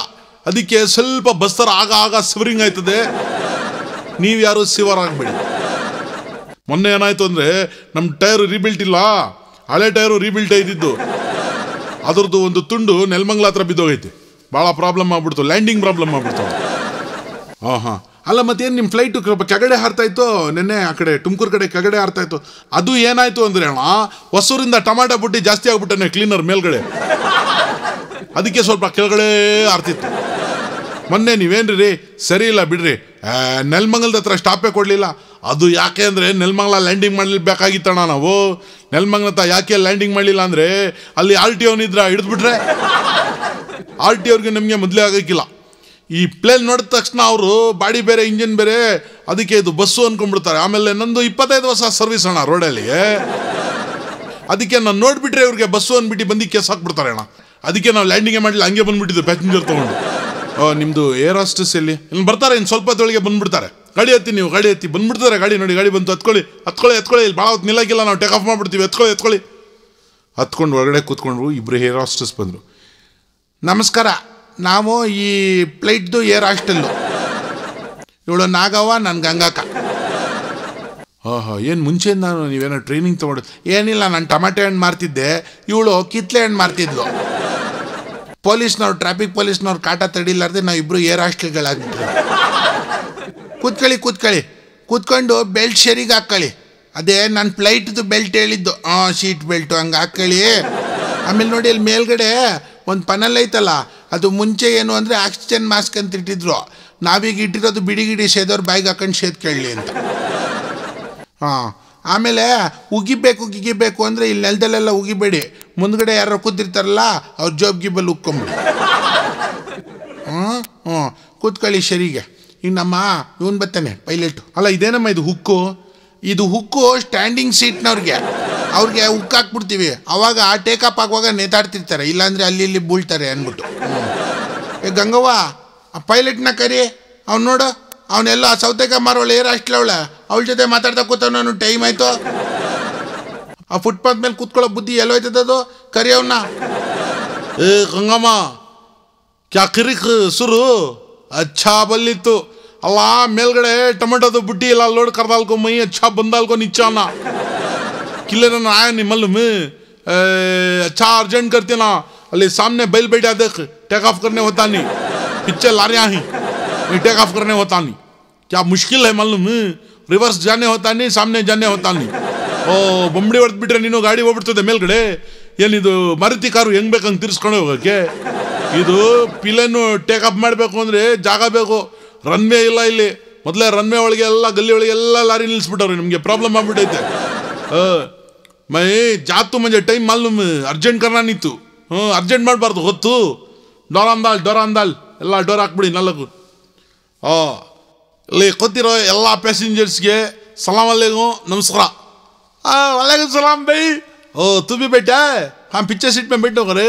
ಅದಕ್ಕೆ ಸ್ವಲ್ಪ ಬಸ್ತರ ಆಗ ಆಗ ಸಿವರಿಂಗ್ ಆಯ್ತದೆ ನೀವು ಯಾರು ಸಿವರ್ ಆಗಬೇಡಿ ಮೊನ್ನೆ ಏನಾಯಿತು ಅಂದರೆ ನಮ್ಮ ಟೈರು ರೀಬಿಲ್ಟ್ ಇಲ್ಲ ಹಳೆ ಟೈರು ರೀಬಿಲ್ಟ್ ಐದಿದ್ದು ಅದರದ್ದು ಒಂದು ತುಂಡು ನೆಲ್ಮಂಗ್ಲ ಹತ್ರ ಬಿದ್ದೋಗೈತಿ ಭಾಳ ಪ್ರಾಬ್ಲಮ್ ಆಗ್ಬಿಡ್ತು ಲ್ಯಾಂಡಿಂಗ್ ಪ್ರಾಬ್ಲಮ್ ಆಗ್ಬಿಡ್ತು ಹಾಂ ಹಾಂ ಅಲ್ಲ ಮತ್ತೇನು ನಿಮ್ಮ ಫ್ಲೈಟು ಕೆಗಡೆ ಹಾರ್ತಾಯಿತ್ತು ನಿನ್ನೆ ಆ ಕಡೆ ತುಮಕೂರು ಕಡೆ ಕೆಗಡೆ ಹಾರ್ತಾಯಿತ್ತು ಅದು ಏನಾಯಿತು ಅಂದರೆ ಅಣ್ಣ ಹೊಸೂರಿಂದ ಟಮಾಟ ಬುಟ್ಟಿ ಜಾಸ್ತಿ ಆಗ್ಬಿಟ್ಟೆ ಕ್ಲೀನರ್ ಮೇಲ್ಗಡೆ ಅದಕ್ಕೆ ಸ್ವಲ್ಪ ಕೆಳಗಡೆ ಹಾರ್ತಿತ್ತು ಮೊನ್ನೆ ನೀವೇನ್ರಿ ರೀ ಸರಿ ಇಲ್ಲ ಬಿಡ್ರಿ ನೆಲ್ಮಂಗಲ್ದ ಹತ್ರ ಸ್ಟಾಪೇ ಕೊಡಲಿಲ್ಲ ಅದು ಯಾಕೆ ಅಂದರೆ ನೆಲಮಂಗ್ಲ ಲ್ಯಾಂಡಿಂಗ್ ಬೇಕಾಗಿತ್ತಣ್ಣ ನಾವು ತ ಯಾಕೆ ಲ್ಯಾಂಡಿಂಗ್ ಮಾಡಲಿಲ್ಲ ಅಂದರೆ ಅಲ್ಲಿ ಆರ್ ಟಿ ಅವನಿದ್ರೆ ಹಿಡಿದ್ಬಿಟ್ರೆ ಆರ್ ಟಿ ಅವ್ರಿಗೆ ನಮಗೆ ಮೊದಲೇ ಆಗೋಕ್ಕಿಲ್ಲ ಈ ಪ್ಲೇನ್ ನೋಡಿದ ತಕ್ಷಣ ಅವರು ಬಾಡಿ ಬೇರೆ ಇಂಜಿನ್ ಬೇರೆ ಅದಕ್ಕೆ ಇದು ಬಸ್ಸು ಅಂದ್ಕೊಂಡ್ಬಿಡ್ತಾರೆ ಆಮೇಲೆ ನಂದು ಇಪ್ಪತ್ತೈದು ವರ್ಷ ಸರ್ವಿಸ್ ಅಣ್ಣ ರೋಡಲ್ಲಿ ಅದಕ್ಕೆ ನಾನು ನೋಡಿಬಿಟ್ರೆ ಇವ್ರಿಗೆ ಬಸ್ಸು ಅಂದ್ಬಿಟ್ಟು ಬಂದು ಕೇಸ್ ಹಾಕ್ಬಿಡ್ತಾರೆ ಅಣ್ಣ ಅದಕ್ಕೆ ನಾವು ಲ್ಯಾಂಡಿಂಗೇ ಮಾಡಲಿಲ್ಲ ಹಂಗೆ ಬಂದುಬಿಟ್ಟಿದ್ದು ಪ್ಯಾಸೆಂಜರ್ ತೊಗೊಂಡು ನಿಮ್ಮದು ಏರ್ ಹಾಸ್ಟೆಸ್ ಎಲ್ಲಿ ಇಲ್ಲಿ ಬರ್ತಾರೆ ಇನ್ನು ಸ್ವಲ್ಪ ಹೊತ್ತೊಳಗೆ ಬಂದುಬಿಡ್ತಾರೆ ಗಾಡಿ ಎತ್ತಿ ನೀವು ಗಾಡಿ ಎತ್ತಿ ಬಂದ್ಬಿಡ್ತಾರೆ ಗಾಡಿ ನೋಡಿ ಗಾಡಿ ಬಂತು ಹತ್ಕೊಳ್ಳಿ ಹತ್ಕೊಳ್ಳಿ ಹತ್ಕೊಳ್ಳಿ ಇಲ್ಲಿ ಭಾಳ ಹೊತ್ತು ನಿಲ್ಲಕ್ಕಿಲ್ಲ ನಾವು ಟೇಕ್ ಆಫ್ ಮಾಡಿಬಿಡ್ತೀವಿ ಎತ್ಕೊಳ್ಳಿ ಹತ್ಕೊಳ್ಳಿ ಹತ್ಕೊಂಡು ಹೊರಗಡೆ ಕೂತ್ಕೊಂಡ್ರು ಇಬ್ಬರು ಏರ್ ಹಾಸ್ಟೆಲ್ಸ್ ಬಂದರು ನಮಸ್ಕಾರ ನಾವು ಈ ಪ್ಲೇಟ್ದು ಏರ್ ಹಾಸ್ಟೆಲ್ಲು ಇವಳು ನಾಗವ್ವ ನನ್ನ ಗಂಗಾಕ ಹಾಂ ಹಾಂ ಏನು ಮುಂಚೆ ನಾನು ನೀವೇನೋ ಟ್ರೈನಿಂಗ್ ತೊಗೊಂಡು ಏನಿಲ್ಲ ನಾನು ಟೊಮ್ಯಾಟೊ ಹಣ್ಣು ಮಾರ್ತಿದ್ದೆ ಇವಳು ಕಿತ್ಲೆ ಹಣ್ಣು ಮಾರ್ತಿದ್ಲು ಪೊಲೀಸ್ನವ್ರು ಟ್ರಾಫಿಕ್ ಪೊಲೀಸ್ನವ್ರು ಕಾಟ ತಡಿಲಾರ್ದೆ ನಾವು ಇಬ್ಬರು ಏರ್ ಹಾಸ್ಟೆಲ್ಗಳಾಗಿದ್ದೆ ಕೂತ್ಕೊಳ್ಳಿ ಕೂತ್ಕೊಳ್ಳಿ ಕೂತ್ಕೊಂಡು ಬೆಲ್ಟ್ ಶರಿಗೆ ಹಾಕ್ಕೊಳ್ಳಿ ಅದೇ ನಾನು ಫ್ಲೈಟ್ದು ಬೆಲ್ಟ್ ಹೇಳಿದ್ದು ಹಾಂ ಶೀಟ್ ಬೆಲ್ಟು ಹಂಗೆ ಹಾಕ್ಕೊಳ್ಳಿ ಆಮೇಲೆ ನೋಡಿ ಅಲ್ಲಿ ಮೇಲ್ಗಡೆ ಒಂದು ಪನಲ್ ಐತಲ್ಲ ಅದು ಮುಂಚೆ ಏನು ಅಂದರೆ ಆಕ್ಸಿಜನ್ ಮಾಸ್ಕ್ ಅಂತ ಇಟ್ಟಿದ್ರು ನಾವೀಗ ಇಟ್ಟಿರೋದು ಬಿಡಿಗಿಡಿ ಸೇದೋರು ಬಾಯಿಗೆ ಹಾಕೊಂಡು ಸೇದ್ಕೊಳ್ಳಿ ಅಂತ ಹಾಂ ಆಮೇಲೆ ಉಗಿಬೇಕು ಗಿಗಿಬೇಕು ಅಂದರೆ ಇಲ್ಲಿ ನೆಲದಲ್ಲೆಲ್ಲ ಉಗಿಬೇಡಿ ಮುಂದ್ಗಡೆ ಯಾರು ಕೂತಿರ್ತಾರಲ್ಲ ಅವ್ರ ಜೋಬ್ ಗಿಬ್ಬಲ್ಲಿ ಉಕ್ಕೊಂಬಿಡಿ ಹ್ಞೂ ಹ್ಞೂ ಕೂತ್ಕೊಳ್ಳಿ ಶರಿಗೆ ಇನ್ನಮ್ಮ ನಮ್ಮ ಇವನು ಬರ್ತಾನೆ ಪೈಲೆಟ್ ಅಲ್ಲ ಇದೇನಮ್ಮ ಇದು ಹುಕ್ಕು ಇದು ಹುಕ್ಕು ಸ್ಟ್ಯಾಂಡಿಂಗ್ ಸೀಟ್ನವ್ರಿಗೆ ಅವ್ರಿಗೆ ಹುಕ್ ಹಾಕ್ಬಿಡ್ತೀವಿ ಅವಾಗ ಆ ಟೇಕಪ್ ಆಗುವಾಗ ನೇತಾಡ್ತಿರ್ತಾರೆ ಇಲ್ಲಾಂದರೆ ಅಲ್ಲಿ ಇಲ್ಲಿ ಬೀಳ್ತಾರೆ ಅಂದ್ಬಿಟ್ಟು ಏ ಗಂಗವ್ವ ಆ ಪೈಲಟ್ನ ಕರಿ ಅವ್ನು ನೋಡು ಅವನ್ನೆಲ್ಲ ಸೌತೆಕಾಯಿ ಮಾರೋಳು ಏರ್ ಅಷ್ಟಳವಳ ಅವಳ ಜೊತೆ ಮಾತಾಡ್ತಾ ಕೂತವ್ ನಾನು ಟೈಮ್ ಆಯಿತು ಆ ಫುಟ್ಪಾತ್ ಮೇಲೆ ಕೂತ್ಕೊಳ್ಳೋ ಬುದ್ಧಿ ಅದು ಕರಿ ಅವನ್ನ ಏ ಗಂಗಮ್ಮ ಕ್ಯಾಕರಿಕ್ ಸುರು ಅಚ್ಚಾ ಬಲ್ಲಿತ್ತು ಅಲ್ಲ ಮೇಲ್ಗಡೆ ಟೊಮೆಟೊದು ಬುಟ್ಟಿ ಇಲ್ಲ ಲೋಡ್ ಕರ್ದಾಲ್ಕೊ ಮೈ ಅಚ್ಚಾ ಬಂದಾಲ್ಕೊ ನಿಚ್ಚಾನ ಕಿಲ್ಲರ ಆಯ ನಿಮ್ಮಲ್ಲಿ ಮೀ ಅಚ್ಚಾ ಅರ್ಜೆಂಟ್ ಕರ್ತೀನ ಅಲ್ಲಿ ಸಾಮ್ನೆ ಬೈಲ್ ಬೇಟಿ ಅದಕ್ಕೆ ಟೇಕ್ ಆಫ್ ಕರ್ನೆ ಹೋತಾನಿ ಪಿಚ್ಚೆ ಲಾರಿಯಾ ಹಿ ಟೇಕ್ ಆಫ್ ಕರ್ನೆ ಹೋತಾನಿ ಕ್ಯಾ ಮುಷ್ಕಿಲ್ ಹೇ ಮಲ್ಲು ರಿವರ್ಸ್ ಜಾನೆ ಹೋತಾನಿ ಸಾಮ್ನೆ ಜಾನೆ ಹೋತಾನಿ ಓ ಬೊಂಬಡಿ ಹೊಡೆದ್ಬಿಟ್ರೆ ನೀನು ಗಾಡಿ ಹೋಗ್ಬಿಡ್ತದೆ ಮೇಲ್ಗಡೆ ಏನಿದು ಮಾರುತಿ ಕಾರು ಹೆಂಗ್ ಬೇಕಂಗೆ ತಿರ್ಸ್ಕೊಂಡು ಹೋಗೋಕೆ ಇದು ಪಿಲನ್ನು ಟೇಕಪ್ ಮಾಡಬೇಕು ಅಂದರೆ ಜಾಗ ಬೇಕು ರನ್ವೇ ಇಲ್ಲ ಇಲ್ಲಿ ಮೊದಲೇ ರನ್ವೇ ಒಳಗೆ ಎಲ್ಲ ಗಲ್ಲಿ ಒಳಗೆ ಎಲ್ಲ ಲಾರಿ ನಿಲ್ಲಿಸ್ಬಿಟ್ಟವ್ರಿ ನಿಮಗೆ ಪ್ರಾಬ್ಲಮ್ ಆಗ್ಬಿಟ್ಟೈತೆ ಮೈ ಜಾತು ಮಂಜೆ ಟೈಮ್ ಮಾಲೂಮ್ ಅರ್ಜೆಂಟ್ ಕರ್ನಾ ನಿಂತು ಹ್ಞೂ ಅರ್ಜೆಂಟ್ ಮಾಡಬಾರ್ದು ಹೊತ್ತು ಡೋರ್ ಅಂದಾಲ್ ಎಲ್ಲ ಡೋರ್ ಹಾಕ್ಬಿಡಿ ನಾಲ್ಕು ಓ ಇಲ್ಲಿ ಕೊತ್ತಿರೋ ಎಲ್ಲ ಪ್ಯಾಸೆಂಜರ್ಸ್ಗೆ ಸಲಾಮ್ ಅಲ್ಲೇಗು ನಮಸ್ಕಾರ ಹಾಂ ಒಳಗೆ ಸಲಾಮ್ ಬೈ ಓ ತುಂಬಿ ಬೇಟೆ ಹಾಂ ಪಿಚ್ಚೆ ಸೀಟ್ ಮೇಲೆ ಬಿಟ್ಟು ಹೋಗ್ರಿ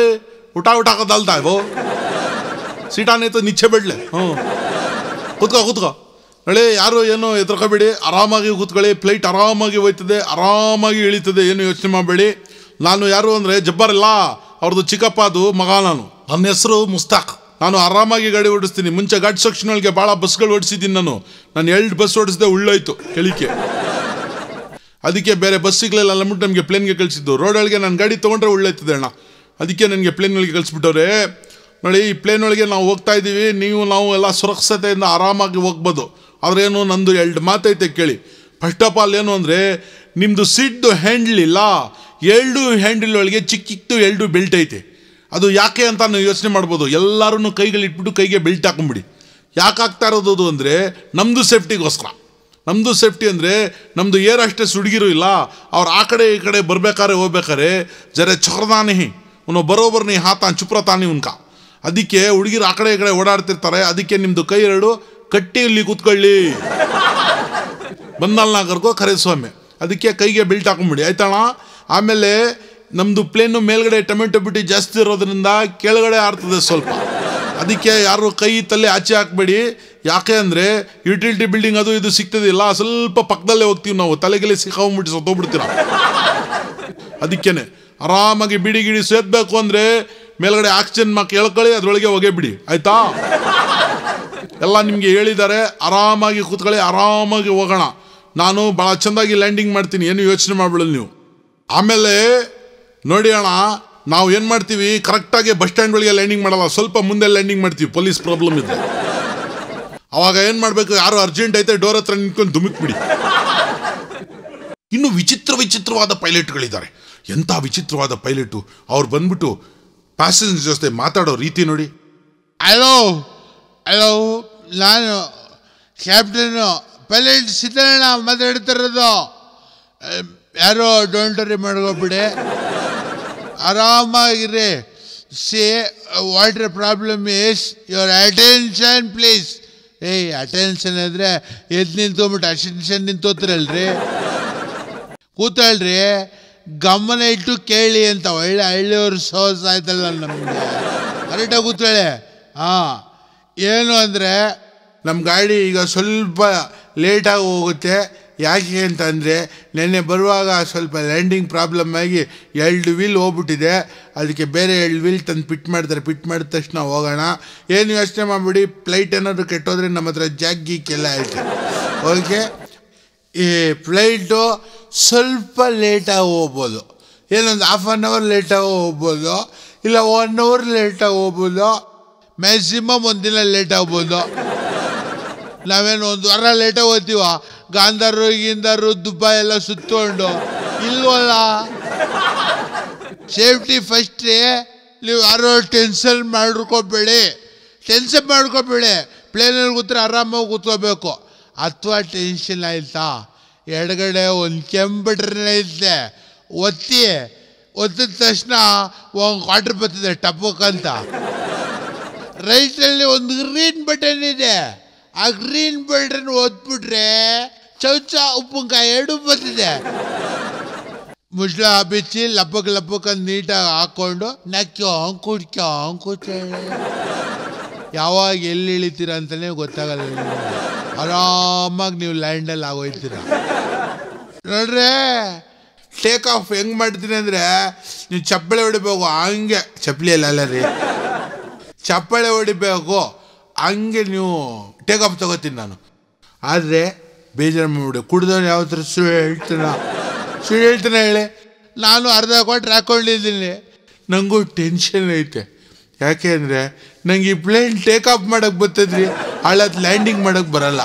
ಊಟ ಊಟ ಕದಲ್ತಾ डालता ಸೀಟಾನೇತು वो ಬಿಡಲೆ ಹ್ಞೂ ಕೂತ್ಕೋ ಕೂತ್ಕೋ ನಳೆ ಯಾರು ಏನೋ ಎದುರ್ಕೋಬೇಡಿ ಆರಾಮಾಗಿ ಕೂತ್ಕೊಳ್ಳಿ ಫ್ಲೈಟ್ ಆರಾಮಾಗಿ ಹೋಯ್ತದೆ ಆರಾಮಾಗಿ ಇಳಿತದೆ ಏನು ಯೋಚನೆ ಮಾಡಬೇಡಿ ನಾನು ಯಾರು ಅಂದರೆ ಇಲ್ಲ ಅವ್ರದ್ದು ಚಿಕ್ಕಪ್ಪ ಅದು ಮಗ ನಾನು ನನ್ನ ಹೆಸರು ಮುಸ್ತಾಕ್ ನಾನು ಆರಾಮಾಗಿ ಗಾಡಿ ಓಡಿಸ್ತೀನಿ ಮುಂಚೆ ಘಾಟ್ ಸೆಕ್ಷನ್ ಒಳಗೆ ಭಾಳ ಬಸ್ಗಳು ಓಡಿಸಿದ್ದೀನಿ ನಾನು ನಾನು ಎರಡು ಬಸ್ ಓಡಿಸಿದೆ ಉಳ್ಳೋಯ್ತು ಕೆಳಿಕೆ ಅದಕ್ಕೆ ಬೇರೆ ಬಸ್ ಸಿಗಲಿಲ್ಲ ಅಂದ್ಬಿಟ್ಟು ನಮಗೆ ಪ್ಲೇನ್ಗೆ ಕಳಿಸಿದ್ದು ರೋಡೊಳಗೆ ನಾನು ಗಾಡಿ ತೊಗೊಂಡ್ರೆ ಉಳ್ಳೋಯ್ತದೆ ಅಣ್ಣ ಅದಕ್ಕೆ ನನಗೆ ಒಳಗೆ ಕಳಿಸ್ಬಿಟ್ಟವ್ರೆ ನೋಡಿ ಈ ಪ್ಲೇನ್ ಒಳಗೆ ನಾವು ಹೋಗ್ತಾ ಇದ್ದೀವಿ ನೀವು ನಾವು ಎಲ್ಲ ಸುರಕ್ಷತೆಯಿಂದ ಆರಾಮಾಗಿ ಹೋಗ್ಬೋದು ಏನು ನಂದು ಎರಡು ಮಾತೈತೆ ಕೇಳಿ ಫಸ್ಟ್ ಆಫ್ ಆಲ್ ಏನು ಅಂದರೆ ನಿಮ್ಮದು ಸಿಡ್ಡು ಹ್ಯಾಂಡ್ಲ್ ಇಲ್ಲ ಎರಡು ಹ್ಯಾಂಡಲ್ ಒಳಗೆ ಚಿಕ್ಕಿತ್ತು ಎರಡು ಬೆಲ್ಟ್ ಐತೆ ಅದು ಯಾಕೆ ಅಂತ ನೀವು ಯೋಚನೆ ಮಾಡ್ಬೋದು ಎಲ್ಲರೂ ಕೈಗಳಿಟ್ಬಿಟ್ಟು ಕೈಗೆ ಬೆಲ್ಟ್ ಹಾಕೊಂಬಿಡಿ ಯಾಕೆ ಆಗ್ತಾ ಇರೋದು ಅಂದರೆ ನಮ್ಮದು ಸೇಫ್ಟಿಗೋಸ್ಕರ ನಮ್ಮದು ಸೇಫ್ಟಿ ಅಂದರೆ ನಮ್ಮದು ಏರ್ ಅಷ್ಟೇ ಸುಡುಗಿರು ಇಲ್ಲ ಅವ್ರು ಆ ಕಡೆ ಈ ಕಡೆ ಬರ್ಬೇಕಾದ್ರೆ ಹೋಗ್ಬೇಕಾದ್ರೆ ಜರೆ ಚಕ್ರದಾನಿ ಅವನು ಬರೋಬರ್ ನೀ ಚುಪ್ರ ತಾನಿ ಉನ್ಕ ಅದಕ್ಕೆ ಹುಡುಗಿರು ಆ ಕಡೆ ಈ ಕಡೆ ಓಡಾಡ್ತಿರ್ತಾರೆ ಅದಕ್ಕೆ ನಿಮ್ಮದು ಕೈ ಎರಡು ಕಟ್ಟಿ ಇಲ್ಲಿ ಕೂತ್ಕೊಳ್ಳಿ ನಾಗರ್ಗೋ ಕರೆ ಸ್ವಾಮಿ ಅದಕ್ಕೆ ಕೈಗೆ ಬೆಲ್ಟ್ ಹಾಕೊಂಬಿಡಿ ಆಯ್ತಣ್ಣ ಆಮೇಲೆ ನಮ್ಮದು ಪ್ಲೇನು ಮೇಲ್ಗಡೆ ಟೊಮೆಟೊ ಬಿಟ್ಟು ಜಾಸ್ತಿ ಇರೋದ್ರಿಂದ ಕೆಳಗಡೆ ಆಡ್ತದೆ ಸ್ವಲ್ಪ ಅದಕ್ಕೆ ಯಾರು ಕೈ ತಲೆ ಆಚೆ ಹಾಕ್ಬೇಡಿ ಯಾಕೆ ಅಂದರೆ ಯುಟಿಲಿಟಿ ಬಿಲ್ಡಿಂಗ್ ಅದು ಇದು ಸಿಗ್ತದಿಲ್ಲ ಸ್ವಲ್ಪ ಪಕ್ಕದಲ್ಲೇ ಹೋಗ್ತೀವಿ ನಾವು ತಲೆಗೆಲೆ ಸಿಕ್ಕಾಕೊಂಬಿಟ್ಟು ಸತ್ತೋಗ್ಬಿಡ್ತೀರ ಅದಕ್ಕೇನೆ ಆರಾಮಾಗಿ ಬಿಡಿ ಗಿಡಿ ಸೇದಬೇಕು ಅಂದರೆ ಮೇಲ್ಗಡೆ ಆಕ್ಸಿಜನ್ ಮಕ್ ಹೇಳ್ಕೊಳ್ಳಿ ಅದರೊಳಗೆ ಹೊಗೆ ಬಿಡಿ ಆಯ್ತಾ ಎಲ್ಲ ನಿಮಗೆ ಹೇಳಿದ್ದಾರೆ ಆರಾಮಾಗಿ ಕೂತ್ಕೊಳ್ಳಿ ಆರಾಮಾಗಿ ಹೋಗೋಣ ನಾನು ಭಾಳ ಚೆಂದಾಗಿ ಲ್ಯಾಂಡಿಂಗ್ ಮಾಡ್ತೀನಿ ಏನು ಯೋಚನೆ ಮಾಡ್ಬಿಡಲ್ಲ ನೀವು ಆಮೇಲೆ ನೋಡಿ ಅಣ್ಣ ನಾವು ಏನು ಮಾಡ್ತೀವಿ ಕರೆಕ್ಟಾಗಿ ಬಸ್ ಒಳಗೆ ಲ್ಯಾಂಡಿಂಗ್ ಮಾಡಲ್ಲ ಸ್ವಲ್ಪ ಮುಂದೆ ಲ್ಯಾಂಡಿಂಗ್ ಮಾಡ್ತೀವಿ ಪೊಲೀಸ್ ಪ್ರಾಬ್ಲಮ್ ಇದೆ ಅವಾಗ ಏನು ಮಾಡಬೇಕು ಯಾರು ಅರ್ಜೆಂಟ್ ಐತೆ ಡೋರ್ ಹತ್ರ ನಿಂತ್ಕೊಂಡು ಧುಮುಕ್ಬಿಡಿ ಇನ್ನು ವಿಚಿತ್ರ ವಿಚಿತ್ರವಾದ ಪೈಲಟ್ಗಳಿದ್ದಾರೆ ಎಂಥ ವಿಚಿತ್ರವಾದ ಪೈಲಟು ಅವ್ರು ಬಂದ್ಬಿಟ್ಟು ಪ್ಯಾಸೆಂಜರ್ ಜೊತೆ ಮಾತಾಡೋ ರೀತಿ ನೋಡಿ ಹಲೋ ಹಲೋ ನಾನು ಕ್ಯಾಪ್ಟನ್ನು ಪೈಲಟ್ ಸಿದ್ದಣ್ಣ ಮಾತಾಡ್ತಿರೋದು ಯಾರೋ ಡೋಂಟರಿ ಮಾಡ್ಕೊಬಿಡಿ ಆರಾಮಾಗಿರಿ sea water problem is your attention please ಏಯ್ ಅಟೆನ್ಷನ್ ಅಂದರೆ ಎದ್ದು ನಿಂತ್ಕೊಂಬಿಟ್ಟು ಅಟೆನ್ಷನ್ ನಿಂತೋತ್ರಲ್ರಿ ಕೂತಳ್ರಿ ಗಮನ ಇಟ್ಟು ಕೇಳಿ ಅಂತ ಒಳ್ಳೆ ಹಳ್ಳಿಯವ್ರ ಸೋಸ ಆಯ್ತಲ್ಲ ನಮಗೆ ಕರೆಕ್ಟಾಗಿ ಕೂತ್ಕೊಳ್ಳಿ ಹಾಂ ಏನು ಅಂದರೆ ನಮ್ಮ ಗಾಡಿ ಈಗ ಸ್ವಲ್ಪ ಲೇಟಾಗಿ ಹೋಗುತ್ತೆ ಯಾಕೆ ಅಂತಂದರೆ ನೆನ್ನೆ ಬರುವಾಗ ಸ್ವಲ್ಪ ಲ್ಯಾಂಡಿಂಗ್ ಪ್ರಾಬ್ಲಮ್ ಆಗಿ ಎರಡು ವೀಲ್ ಹೋಗ್ಬಿಟ್ಟಿದೆ ಅದಕ್ಕೆ ಬೇರೆ ಎರಡು ವೀಲ್ ತಂದು ಪಿಟ್ ಮಾಡ್ತಾರೆ ಪಿಟ್ ಮಾಡಿದ ತಕ್ಷಣ ಹೋಗೋಣ ಏನು ಯೋಚನೆ ಮಾಡಿಬಿಡಿ ಫ್ಲೈಟ್ ಏನಾದರೂ ಕೆಟ್ಟೋದ್ರೆ ನಮ್ಮ ಹತ್ರ ಜಾಗ್ಗಿ ಎಲ್ಲ ಓಕೆ ಈ ಫ್ಲೈಟು ಸ್ವಲ್ಪ ಲೇಟಾಗಿ ಹೋಗ್ಬೋದು ಏನೊಂದು ಹಾಫ್ ಆನ್ ಅವರ್ ಲೇಟಾಗಿ ಹೋಗ್ಬೋದು ಇಲ್ಲ ಒನ್ ಅವರ್ ಲೇಟಾಗಿ ಹೋಗ್ಬೋದು ಮ್ಯಾಕ್ಸಿಮಮ್ ಒಂದು ದಿನ ಲೇಟ್ ಆಗ್ಬೋದು ನಾವೇನು ಒಂದು ವಾರ ಲೇಟಾಗಿ ಹೋಗ್ತೀವ ಗಾಂಧಾರು ಗಿಂಧಾರು ದುಬ್ಬ ಎಲ್ಲ ಸುತ್ತಕೊಂಡು ಇಲ್ವಲ್ಲ ಸೇಫ್ಟಿ ಫಸ್ಟೇ ನೀವು ಯಾರೋ ಟೆನ್ಷನ್ ಮಾಡ್ಕೋಬೇಡಿ ಟೆನ್ಷನ್ ಮಾಡ್ಕೋಬೇಡಿ ಪ್ಲೇನಲ್ಲಿ ಕೂತ್ರೆ ಆರಾಮಾಗಿ ಕೂತ್ಕೋಬೇಕು ಅಥವಾ ಟೆನ್ಷನ್ ಆಯಿತಾ ಎಡಗಡೆ ಒಂದು ಕೆಂಪುಟ್ರನೇ ಐತೆ ಒತ್ತಿ ಒತ್ತಿದ ತಕ್ಷಣ ಒಂದು ಕ್ವಾಟ್ರ್ ಟಪಕ್ ಅಂತ ರೈಟಲ್ಲಿ ಒಂದು ಗ್ರೀನ್ ಬಟನ್ ಇದೆ ಆ ಗ್ರೀನ್ ಬಟನ್ ಒತ್ಬಿಟ್ರೆ ಚೌಚ ಉಪ್ಪಿನಕಾಯಿ ಎರಡು ಬರ್ತಿದೆ ಮುಜ್ಲ ಬಿಚ್ಚಿ ಲಪ್ಪಕ್ ಲಪ್ಪಕ್ಕೆ ನೀಟಾಗಿ ಹಾಕ್ಕೊಂಡು ನಕ್ಕೋ ಕುಡ್ಕೋ ಕೂತ್ಕೊಳ್ಳಿ ಯಾವಾಗ ಎಲ್ಲಿ ಇಳಿತೀರ ಅಂತಲೇ ಗೊತ್ತಾಗಲ್ಲ ಆರಾಮಾಗಿ ನೀವು ಲ್ಯಾಂಡಲ್ಲಿ ಆಗೋಯ್ತೀರ ನೋಡ್ರೆ ಟೇಕ್ ಆಫ್ ಹೆಂಗೆ ಮಾಡ್ತೀನಿ ಅಂದರೆ ನೀವು ಚಪ್ಪಳೆ ಹೊಡಿಬೇಕು ಹಂಗೆ ಚಪ್ಪಲಿ ಅಲ್ಲ ರೀ ಚಪ್ಪಳೆ ಹೊಡಿಬೇಕು ಹಂಗೆ ನೀವು ಟೇಕ್ ಆಫ್ ತಗೋತೀನಿ ನಾನು ಆದರೆ ಬೇಜಾರು ಮಾಡಿಬಿಡಿ ಕುಡ್ದವನು ಯಾವ ಥರ ಸುಳ್ಳು ಹೇಳ್ತಾನ ಸುಳ್ಳು ಹೇಳ್ತಾನೆ ಹೇಳಿ ನಾನು ಅರ್ಧ ಕೊಟ್ಟರೆ ಹಾಕೊಂಡಿದ್ದೀನಿ ನನಗೂ ಟೆನ್ಷನ್ ಐತೆ ಯಾಕೆ ಅಂದರೆ ನಂಗೆ ಈ ಪ್ಲೇನ್ ಟೇಕ್ ಆಫ್ ಮಾಡೋಕ್ಕೆ ಬರ್ತದ್ರಿ ಹಳತ್ ಲ್ಯಾಂಡಿಂಗ್ ಮಾಡೋಕ್ಕೆ ಬರಲ್ಲ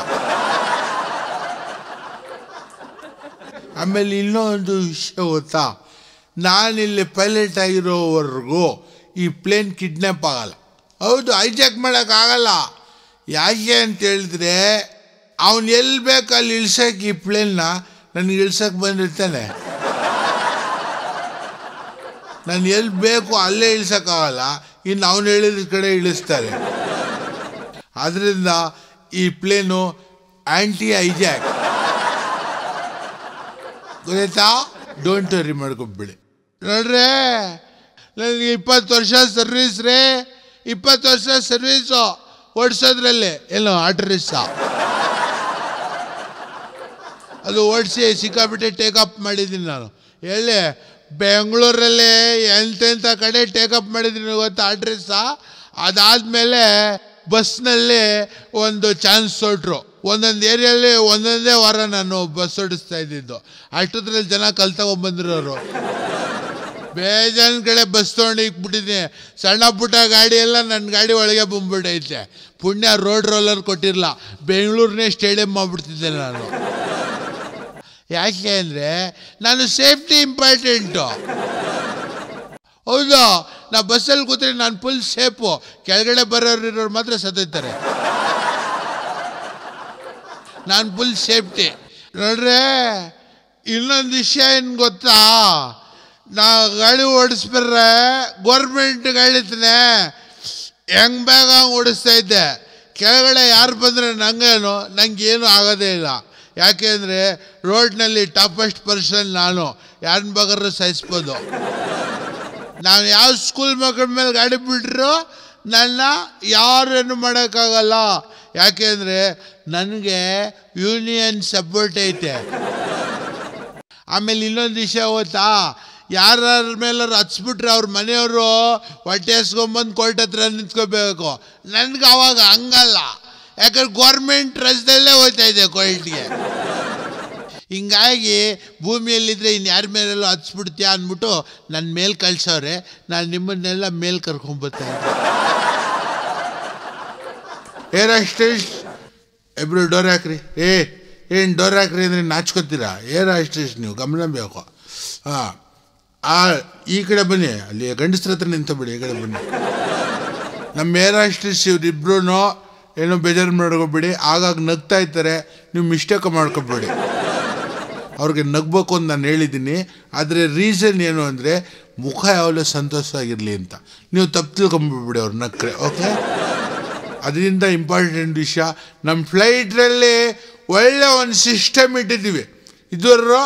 ಆಮೇಲೆ ಇನ್ನೊಂದು ವಿಷಯ ಗೊತ್ತಾ ನಾನಿಲ್ಲಿ ಪೈಲಟ್ ಆಗಿರೋವರೆಗೂ ಈ ಪ್ಲೇನ್ ಕಿಡ್ನ್ಯಾಪ್ ಆಗಲ್ಲ ಹೌದು ಹೈಜಾಕ್ ಮಾಡೋಕ್ಕಾಗಲ್ಲ ಯಾಕೆ ಅಂತ ಹೇಳಿದ್ರೆ ಅವನು ಎಲ್ಲಿ ಅಲ್ಲಿ ಇಳ್ಸೋಕೆ ಈ ಪ್ಲೇನ್ನ ನನಗೆ ಇಳ್ಸೋಕೆ ಬಂದಿರ್ತಾನೆ ನಾನು ಎಲ್ಲಿ ಬೇಕು ಅಲ್ಲೇ ಇಳ್ಸೋಕ್ಕಾಗಲ್ಲ ಇನ್ನು ಅವನು ಹೇಳಿದ ಕಡೆ ಇಳಿಸ್ತಾರೆ ಆದ್ದರಿಂದ ಈ ಪ್ಲೇನು ಆ್ಯಂಟಿ ಐಜ್ಯಾಕ್ ಗೊತ್ತಾ ಡೋಂಟ್ ವರಿ ಮಾಡ್ಕೊಬಿಡಿ ನೋಡ್ರೇ ನನಗೆ ಇಪ್ಪತ್ತು ವರ್ಷ ಸರ್ವಿಸ್ ರೀ ಇಪ್ಪತ್ತು ವರ್ಷ ಸರ್ವಿಸು ಓಡಿಸೋದ್ರಲ್ಲಿ ಏನು ಆಟೋ ರಿಸ ಅದು ಓಡಿಸಿ ಸಿಕ್ಕಾಬಿಟ್ಟೆ ಟೇಕ್ ಅಪ್ ಮಾಡಿದ್ದೀನಿ ನಾನು ಹೇಳಿ ಬೆಂಗಳೂರಲ್ಲಿ ಎಂತೆಂಥ ಕಡೆ ಟೇಕಪ್ ಮಾಡಿದ್ರಿ ಗೊತ್ತಾ ಅಡ್ರೆಸ್ಸ ಅದಾದಮೇಲೆ ಬಸ್ನಲ್ಲಿ ಒಂದು ಚಾನ್ಸ್ ಹೊರಟ್ರು ಒಂದೊಂದು ಏರಿಯಲ್ಲಿ ಒಂದೊಂದೇ ವಾರ ನಾನು ಬಸ್ ಓಡಿಸ್ತಾ ಇದ್ದಿದ್ದು ಅಷ್ಟೊತ್ತರಲ್ಲಿ ಜನ ಕಲ್ ತಗೊಂಡ್ಬಂದಿರೋರು ಬೇಜಾನ್ ಕಡೆ ಬಸ್ ತೊಗೊಂಡು ಇಕ್ಬಿಟ್ಟಿದ್ದೀನಿ ಸಣ್ಣ ಪುಟ್ಟ ಗಾಡಿ ಎಲ್ಲ ನನ್ನ ಗಾಡಿ ಒಳಗೆ ಬಂದ್ಬಿಟ್ಟೈತೆ ಪುಣ್ಯ ರೋಡ್ ರೋಲರ್ ಕೊಟ್ಟಿರಲ್ಲ ಬೆಂಗಳೂರನ್ನೇ ಸ್ಟೇಡಿಯಂ ಮಾಡಿಬಿಡ್ತಿದ್ದೆ ನಾನು ಯಾಕೆ ಅಂದರೆ ನಾನು ಸೇಫ್ಟಿ ಇಂಪಾರ್ಟೆಂಟು ಹೌದು ನಾ ಬಸ್ಸಲ್ಲಿ ಕೂತ್ರೆ ನಾನು ಫುಲ್ ಸೇಫು ಕೆಳಗಡೆ ಬರೋರು ಇರೋರು ಮಾತ್ರ ಸತ್ತಾರೆ ನಾನು ಫುಲ್ ಸೇಫ್ಟಿ ನೋಡ್ರೆ ಇನ್ನೊಂದು ವಿಷಯ ಏನು ಗೊತ್ತಾ ನಾ ಗಾಡಿ ಓಡಿಸ್ಬಿಟ್ರೆ ಗೋರ್ಮೆಂಟ್ ಗಾಡಿ ಇತ್ತನೆ ಹೆಂಗೆ ಬೇಗ ಓಡಿಸ್ತಾ ಇದ್ದೆ ಕೆಳಗಡೆ ಯಾರು ಬಂದರೆ ನನಗೇನು ನನಗೇನು ಆಗೋದೇ ಇಲ್ಲ ಯಾಕೆ ಅಂದರೆ ರೋಡ್ನಲ್ಲಿ ಟಾಪೆಸ್ಟ್ ಪರ್ಸನ್ ನಾನು ಯಾರನ್ನ ಬೇಕಾದ್ರೂ ಸಹಿಸ್ಬೋದು ನಾನು ಯಾವ ಸ್ಕೂಲ್ ಮಕ್ಕಳ ಮೇಲೆ ಗಾಡಿ ಬಿಟ್ಟರು ನನ್ನ ಯಾರೇನು ಮಾಡೋಕ್ಕಾಗಲ್ಲ ಯಾಕೆ ಅಂದರೆ ನನಗೆ ಯೂನಿಯನ್ ಸಪೋರ್ಟ್ ಐತೆ ಆಮೇಲೆ ಇನ್ನೊಂದು ವಿಷಯ ಗೊತ್ತಾ ಯಾರ ಮೇಲಾರು ಹಚ್ಬಿಟ್ರೆ ಅವ್ರ ಮನೆಯವರು ಹೊಟ್ಟೆ ಹಸ್ಕೊಂಬಂದು ಕೋರ್ಟ್ ಹತ್ರ ನಿಂತ್ಕೋಬೇಕು ನನಗೆ ಅವಾಗ ಹಂಗಲ್ಲ ಯಾಕಂದ್ರೆ ಗೋರ್ಮೆಂಟ್ ರಸ್ದಲ್ಲೇ ಹೋಯ್ತಾ ಇದೆ ಕ್ವಾಲಿಟಿಗೆ ಹಿಂಗಾಗಿ ಭೂಮಿಯಲ್ಲಿದ್ದರೆ ಇನ್ನು ಯಾರ ಮೇಲೆಲ್ಲೋ ಅಂದ್ಬಿಟ್ಟು ನನ್ನ ಮೇಲೆ ಕಳ್ಸೋರೆ ನಾನು ನಿಮ್ಮನ್ನೆಲ್ಲ ಮೇಲೆ ಕರ್ಕೊಂಬತ್ತಾ ಏರ ಇಬ್ಬರು ಡೋರ್ ಹಾಕ್ರಿ ಏ ಏನು ಡೋರ್ ಹಾಕ್ರಿ ಅಂದರೆ ನಾಚ್ಕೊತೀರಾ ಏರ್ ನೀವು ಗಮನ ಬೇಕು ಹಾಂ ಆ ಈ ಕಡೆ ಬನ್ನಿ ಅಲ್ಲಿ ಗಂಡಸ್ರ ಹತ್ರ ನಿಂತ ಬಿಡಿ ಈ ಕಡೆ ಬನ್ನಿ ನಮ್ಮ ಏರ್ ಅಷ್ಟಿಸ್ಟ್ ಇವ್ರಿಬ್ರು ಏನೋ ಬೇಜಾರು ಮಾಡ್ಕೊಬೇಡಿ ಆಗಾಗ ನಗ್ತಾ ಇರ್ತಾರೆ ನೀವು ಮಿಸ್ಟೇಕ್ ಮಾಡ್ಕೊಬೇಡಿ ಅವ್ರಿಗೆ ನಗ್ಬೇಕು ಅಂತ ನಾನು ಹೇಳಿದ್ದೀನಿ ಆದರೆ ರೀಸನ್ ಏನು ಅಂದರೆ ಮುಖ ಸಂತೋಷ ಆಗಿರಲಿ ಅಂತ ನೀವು ತಪ್ಪು ತಿಳ್ಕೊಂಬಿಡಿ ಅವ್ರು ನಕ್ಕರೆ ಓಕೆ ಅದರಿಂದ ಇಂಪಾರ್ಟೆಂಟ್ ವಿಷಯ ನಮ್ಮ ಫ್ಲೈಟ್ರಲ್ಲಿ ಒಳ್ಳೆ ಒಂದು ಸಿಸ್ಟಮ್ ಇಟ್ಟಿದ್ದೀವಿ ಇದುವರೆಗೂ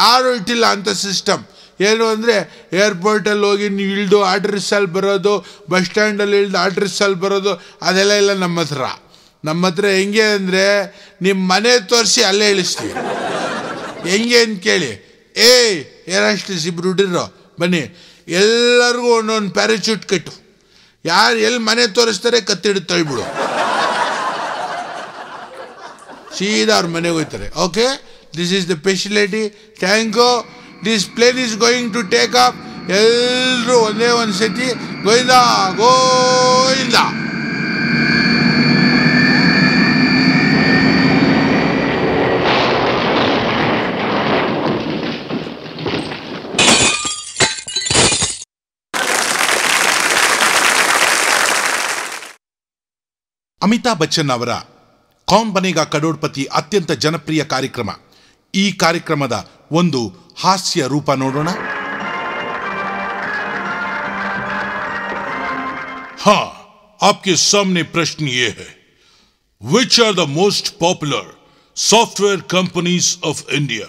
ಯಾರೂ ಇಟ್ಟಿಲ್ಲ ಅಂತ ಸಿಸ್ಟಮ್ ಏನು ಅಂದರೆ ಏರ್ಪೋರ್ಟಲ್ಲಿ ಹೋಗಿ ನೀವು ಇಳಿದು ಆಟ್ರಿಸಲ್ಲಿ ಬರೋದು ಬಸ್ ಸ್ಟ್ಯಾಂಡಲ್ಲಿ ಇಳಿದು ಅಲ್ಲಿ ಬರೋದು ಅದೆಲ್ಲ ಇಲ್ಲ ನಮ್ಮ ಹತ್ರ ನಮ್ಮ ಹತ್ರ ಹೆಂಗೆ ಅಂದರೆ ನಿಮ್ಮ ಮನೆ ತೋರಿಸಿ ಅಲ್ಲೇ ಇಳಿಸ್ತೀವಿ ಹೆಂಗೆ ಅಂತ ಕೇಳಿ ಏಯ್ ಏರಾಸ್ಟಿಸ್ ಇಬ್ಬರು ಹುಡಿರೋ ಬನ್ನಿ ಎಲ್ಲರಿಗೂ ಒಂದೊಂದು ಪ್ಯಾರಾಚೂಟ್ ಕಟ್ಟು ಯಾರು ಎಲ್ಲಿ ಮನೆ ತೋರಿಸ್ತಾರೆ ಕತ್ತಿಡಿದು ತಳ್ಬಿಡು ಸೀದಾ ಅವ್ರ ಮನೆಗೆ ಹೋಗ್ತಾರೆ okay this is the facility thank you this plane is going to take off ಎಲ್ಲರೂ ಒಂದೇ ಒಂದು ಸತಿ ಗೋಯಿಂದ ಅಮಿತಾಬ್ ಬಚ್ಚನ್ ಅವರ ಕೌನ್ ಬನೇಗಾ ಕಡೋಡ್ಪತಿ ಅತ್ಯಂತ ಜನಪ್ರಿಯ ಕಾರ್ಯಕ್ರಮ ಈ ಕಾರ್ಯಕ್ರಮದ ಒಂದು हास्य रूप ನೋಡೋಣ हाँ आपके सामने प्रश्न ये है which are the most popular software companies of India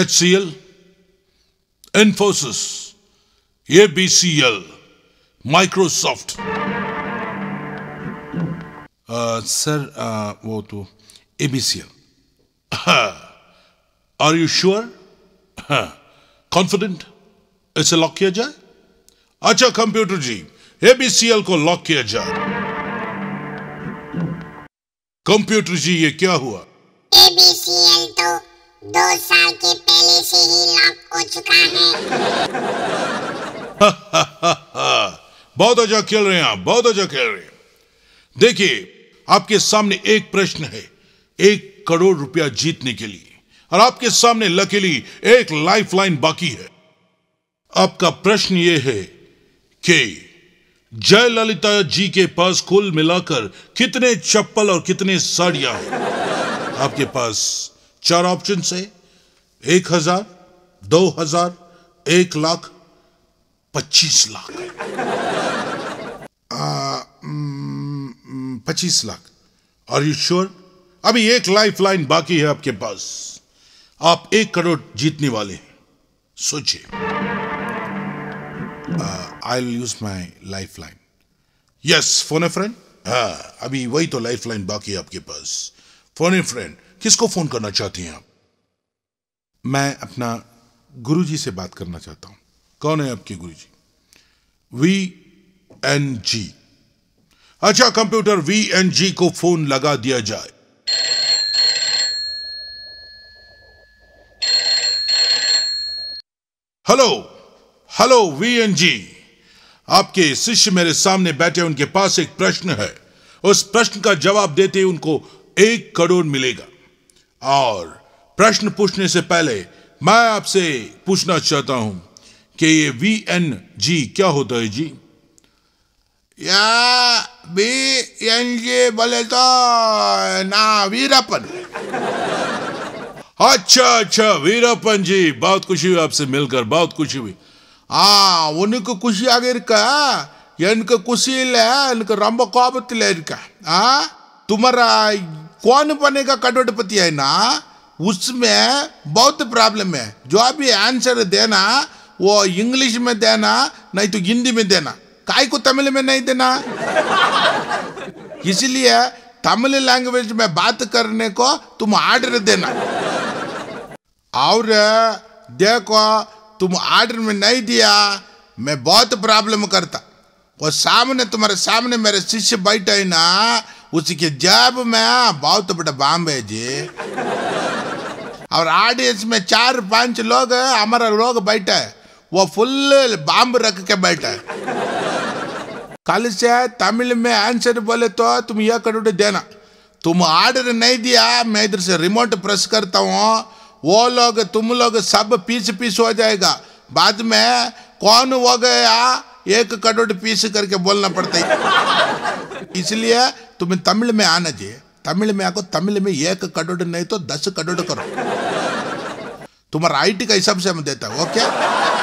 H C L Infosys ABCL Microsoft sir वो तो एबीसीएल आर यू श्योर हाँ कॉन्फिडेंट इसे लॉक किया जाए अच्छा कंप्यूटर जी एबीसीएल को लॉक किया जाए कंप्यूटर जी ये क्या हुआ एबीसीएल तो दो साल के पहले से ही लॉक हो चुका है बहुत अच्छा खेल रहे हैं आप बहुत अच्छा खेल रहे हैं देखिए आपके सामने एक प्रश्न है एक करोड़ रुपया जीतने के लिए और आपके सामने लकीली एक लाइफलाइन बाकी है आपका प्रश्न यह है कि जयललिता जी के पास कुल मिलाकर कितने चप्पल और कितने साड़ियां हैं आपके पास चार ऑप्शन है एक हजार दो हजार एक लाख पच्चीस लाख हम्म, पच्चीस लाख आर यू श्योर अभी एक लाइफ लाइन बाकी है आपके पास आप एक करोड़ जीतने वाले हैं सोचिए I use my lifeline yes phone a friend हाँ अभी वही तो लाइफ लाइन बाकी है आपके पास फोन ए फ्रेंड किसको फोन करना चाहती हैं आप मैं अपना गुरुजी से बात करना चाहता हूं कौन है आपके गुरुजी वी एन जी अच्छा कंप्यूटर वी एन जी को फोन लगा दिया जाए हेलो हेलो वीएनजी आपके शिष्य मेरे सामने बैठे उनके पास एक प्रश्न है उस प्रश्न का जवाब देते उनको एक करोड़ मिलेगा और प्रश्न पूछने से पहले मैं आपसे पूछना चाहता हूं कि ये वी एन जी क्या होता है जी या वी एन जी बोले तो ना वीरापन अच्छा अच्छा वीरपन जी बहुत खुशी हुई आपसे मिलकर बहुत खुशी हुई हाँ उनको खुशी आगे இருக்கா எனக்கு குஷி இல்லை எனக்கு ரொம்ப கோபத்தில் இருக்க ஆ तुम्हारा कौन बनेगा पति है ना उसमें बहुत प्रॉब्लम है जो अभी आंसर देना वो इंग्लिश में देना नहीं तो हिंदी में देना काय को तमिल में नहीं देना इसलिए तमिल लैंग्वेज में बात करने को तुम आर्डर देना और देखो तुम आर्डर में नहीं दिया मैं बहुत प्रॉब्लम करता वो सामने तुम्हारे सामने मेरे शिष्य बैठे है ना उसी के जब में बहुत बड़ा बम है जी और ऑडियंस में चार पांच लोग हमारा लोग बैठा है वो फुल बम रख के बैठा है कल से तमिल में आंसर बोले तो तुम यह करोड़ देना तुम ऑर्डर नहीं दिया मैं इधर से रिमोट प्रेस करता हूँ वो लोग तुम लोग सब पीस पीस हो जाएगा बाद में कौन हो गया एक करोड़ पीस करके बोलना पड़ता है इसलिए तुम्हें तमिल में आना चाहिए तमिल में आको तमिल में एक करोड़ नहीं तो दस करोड़ करो तुम्हारा आईटी का हिसाब से हम देता है ओके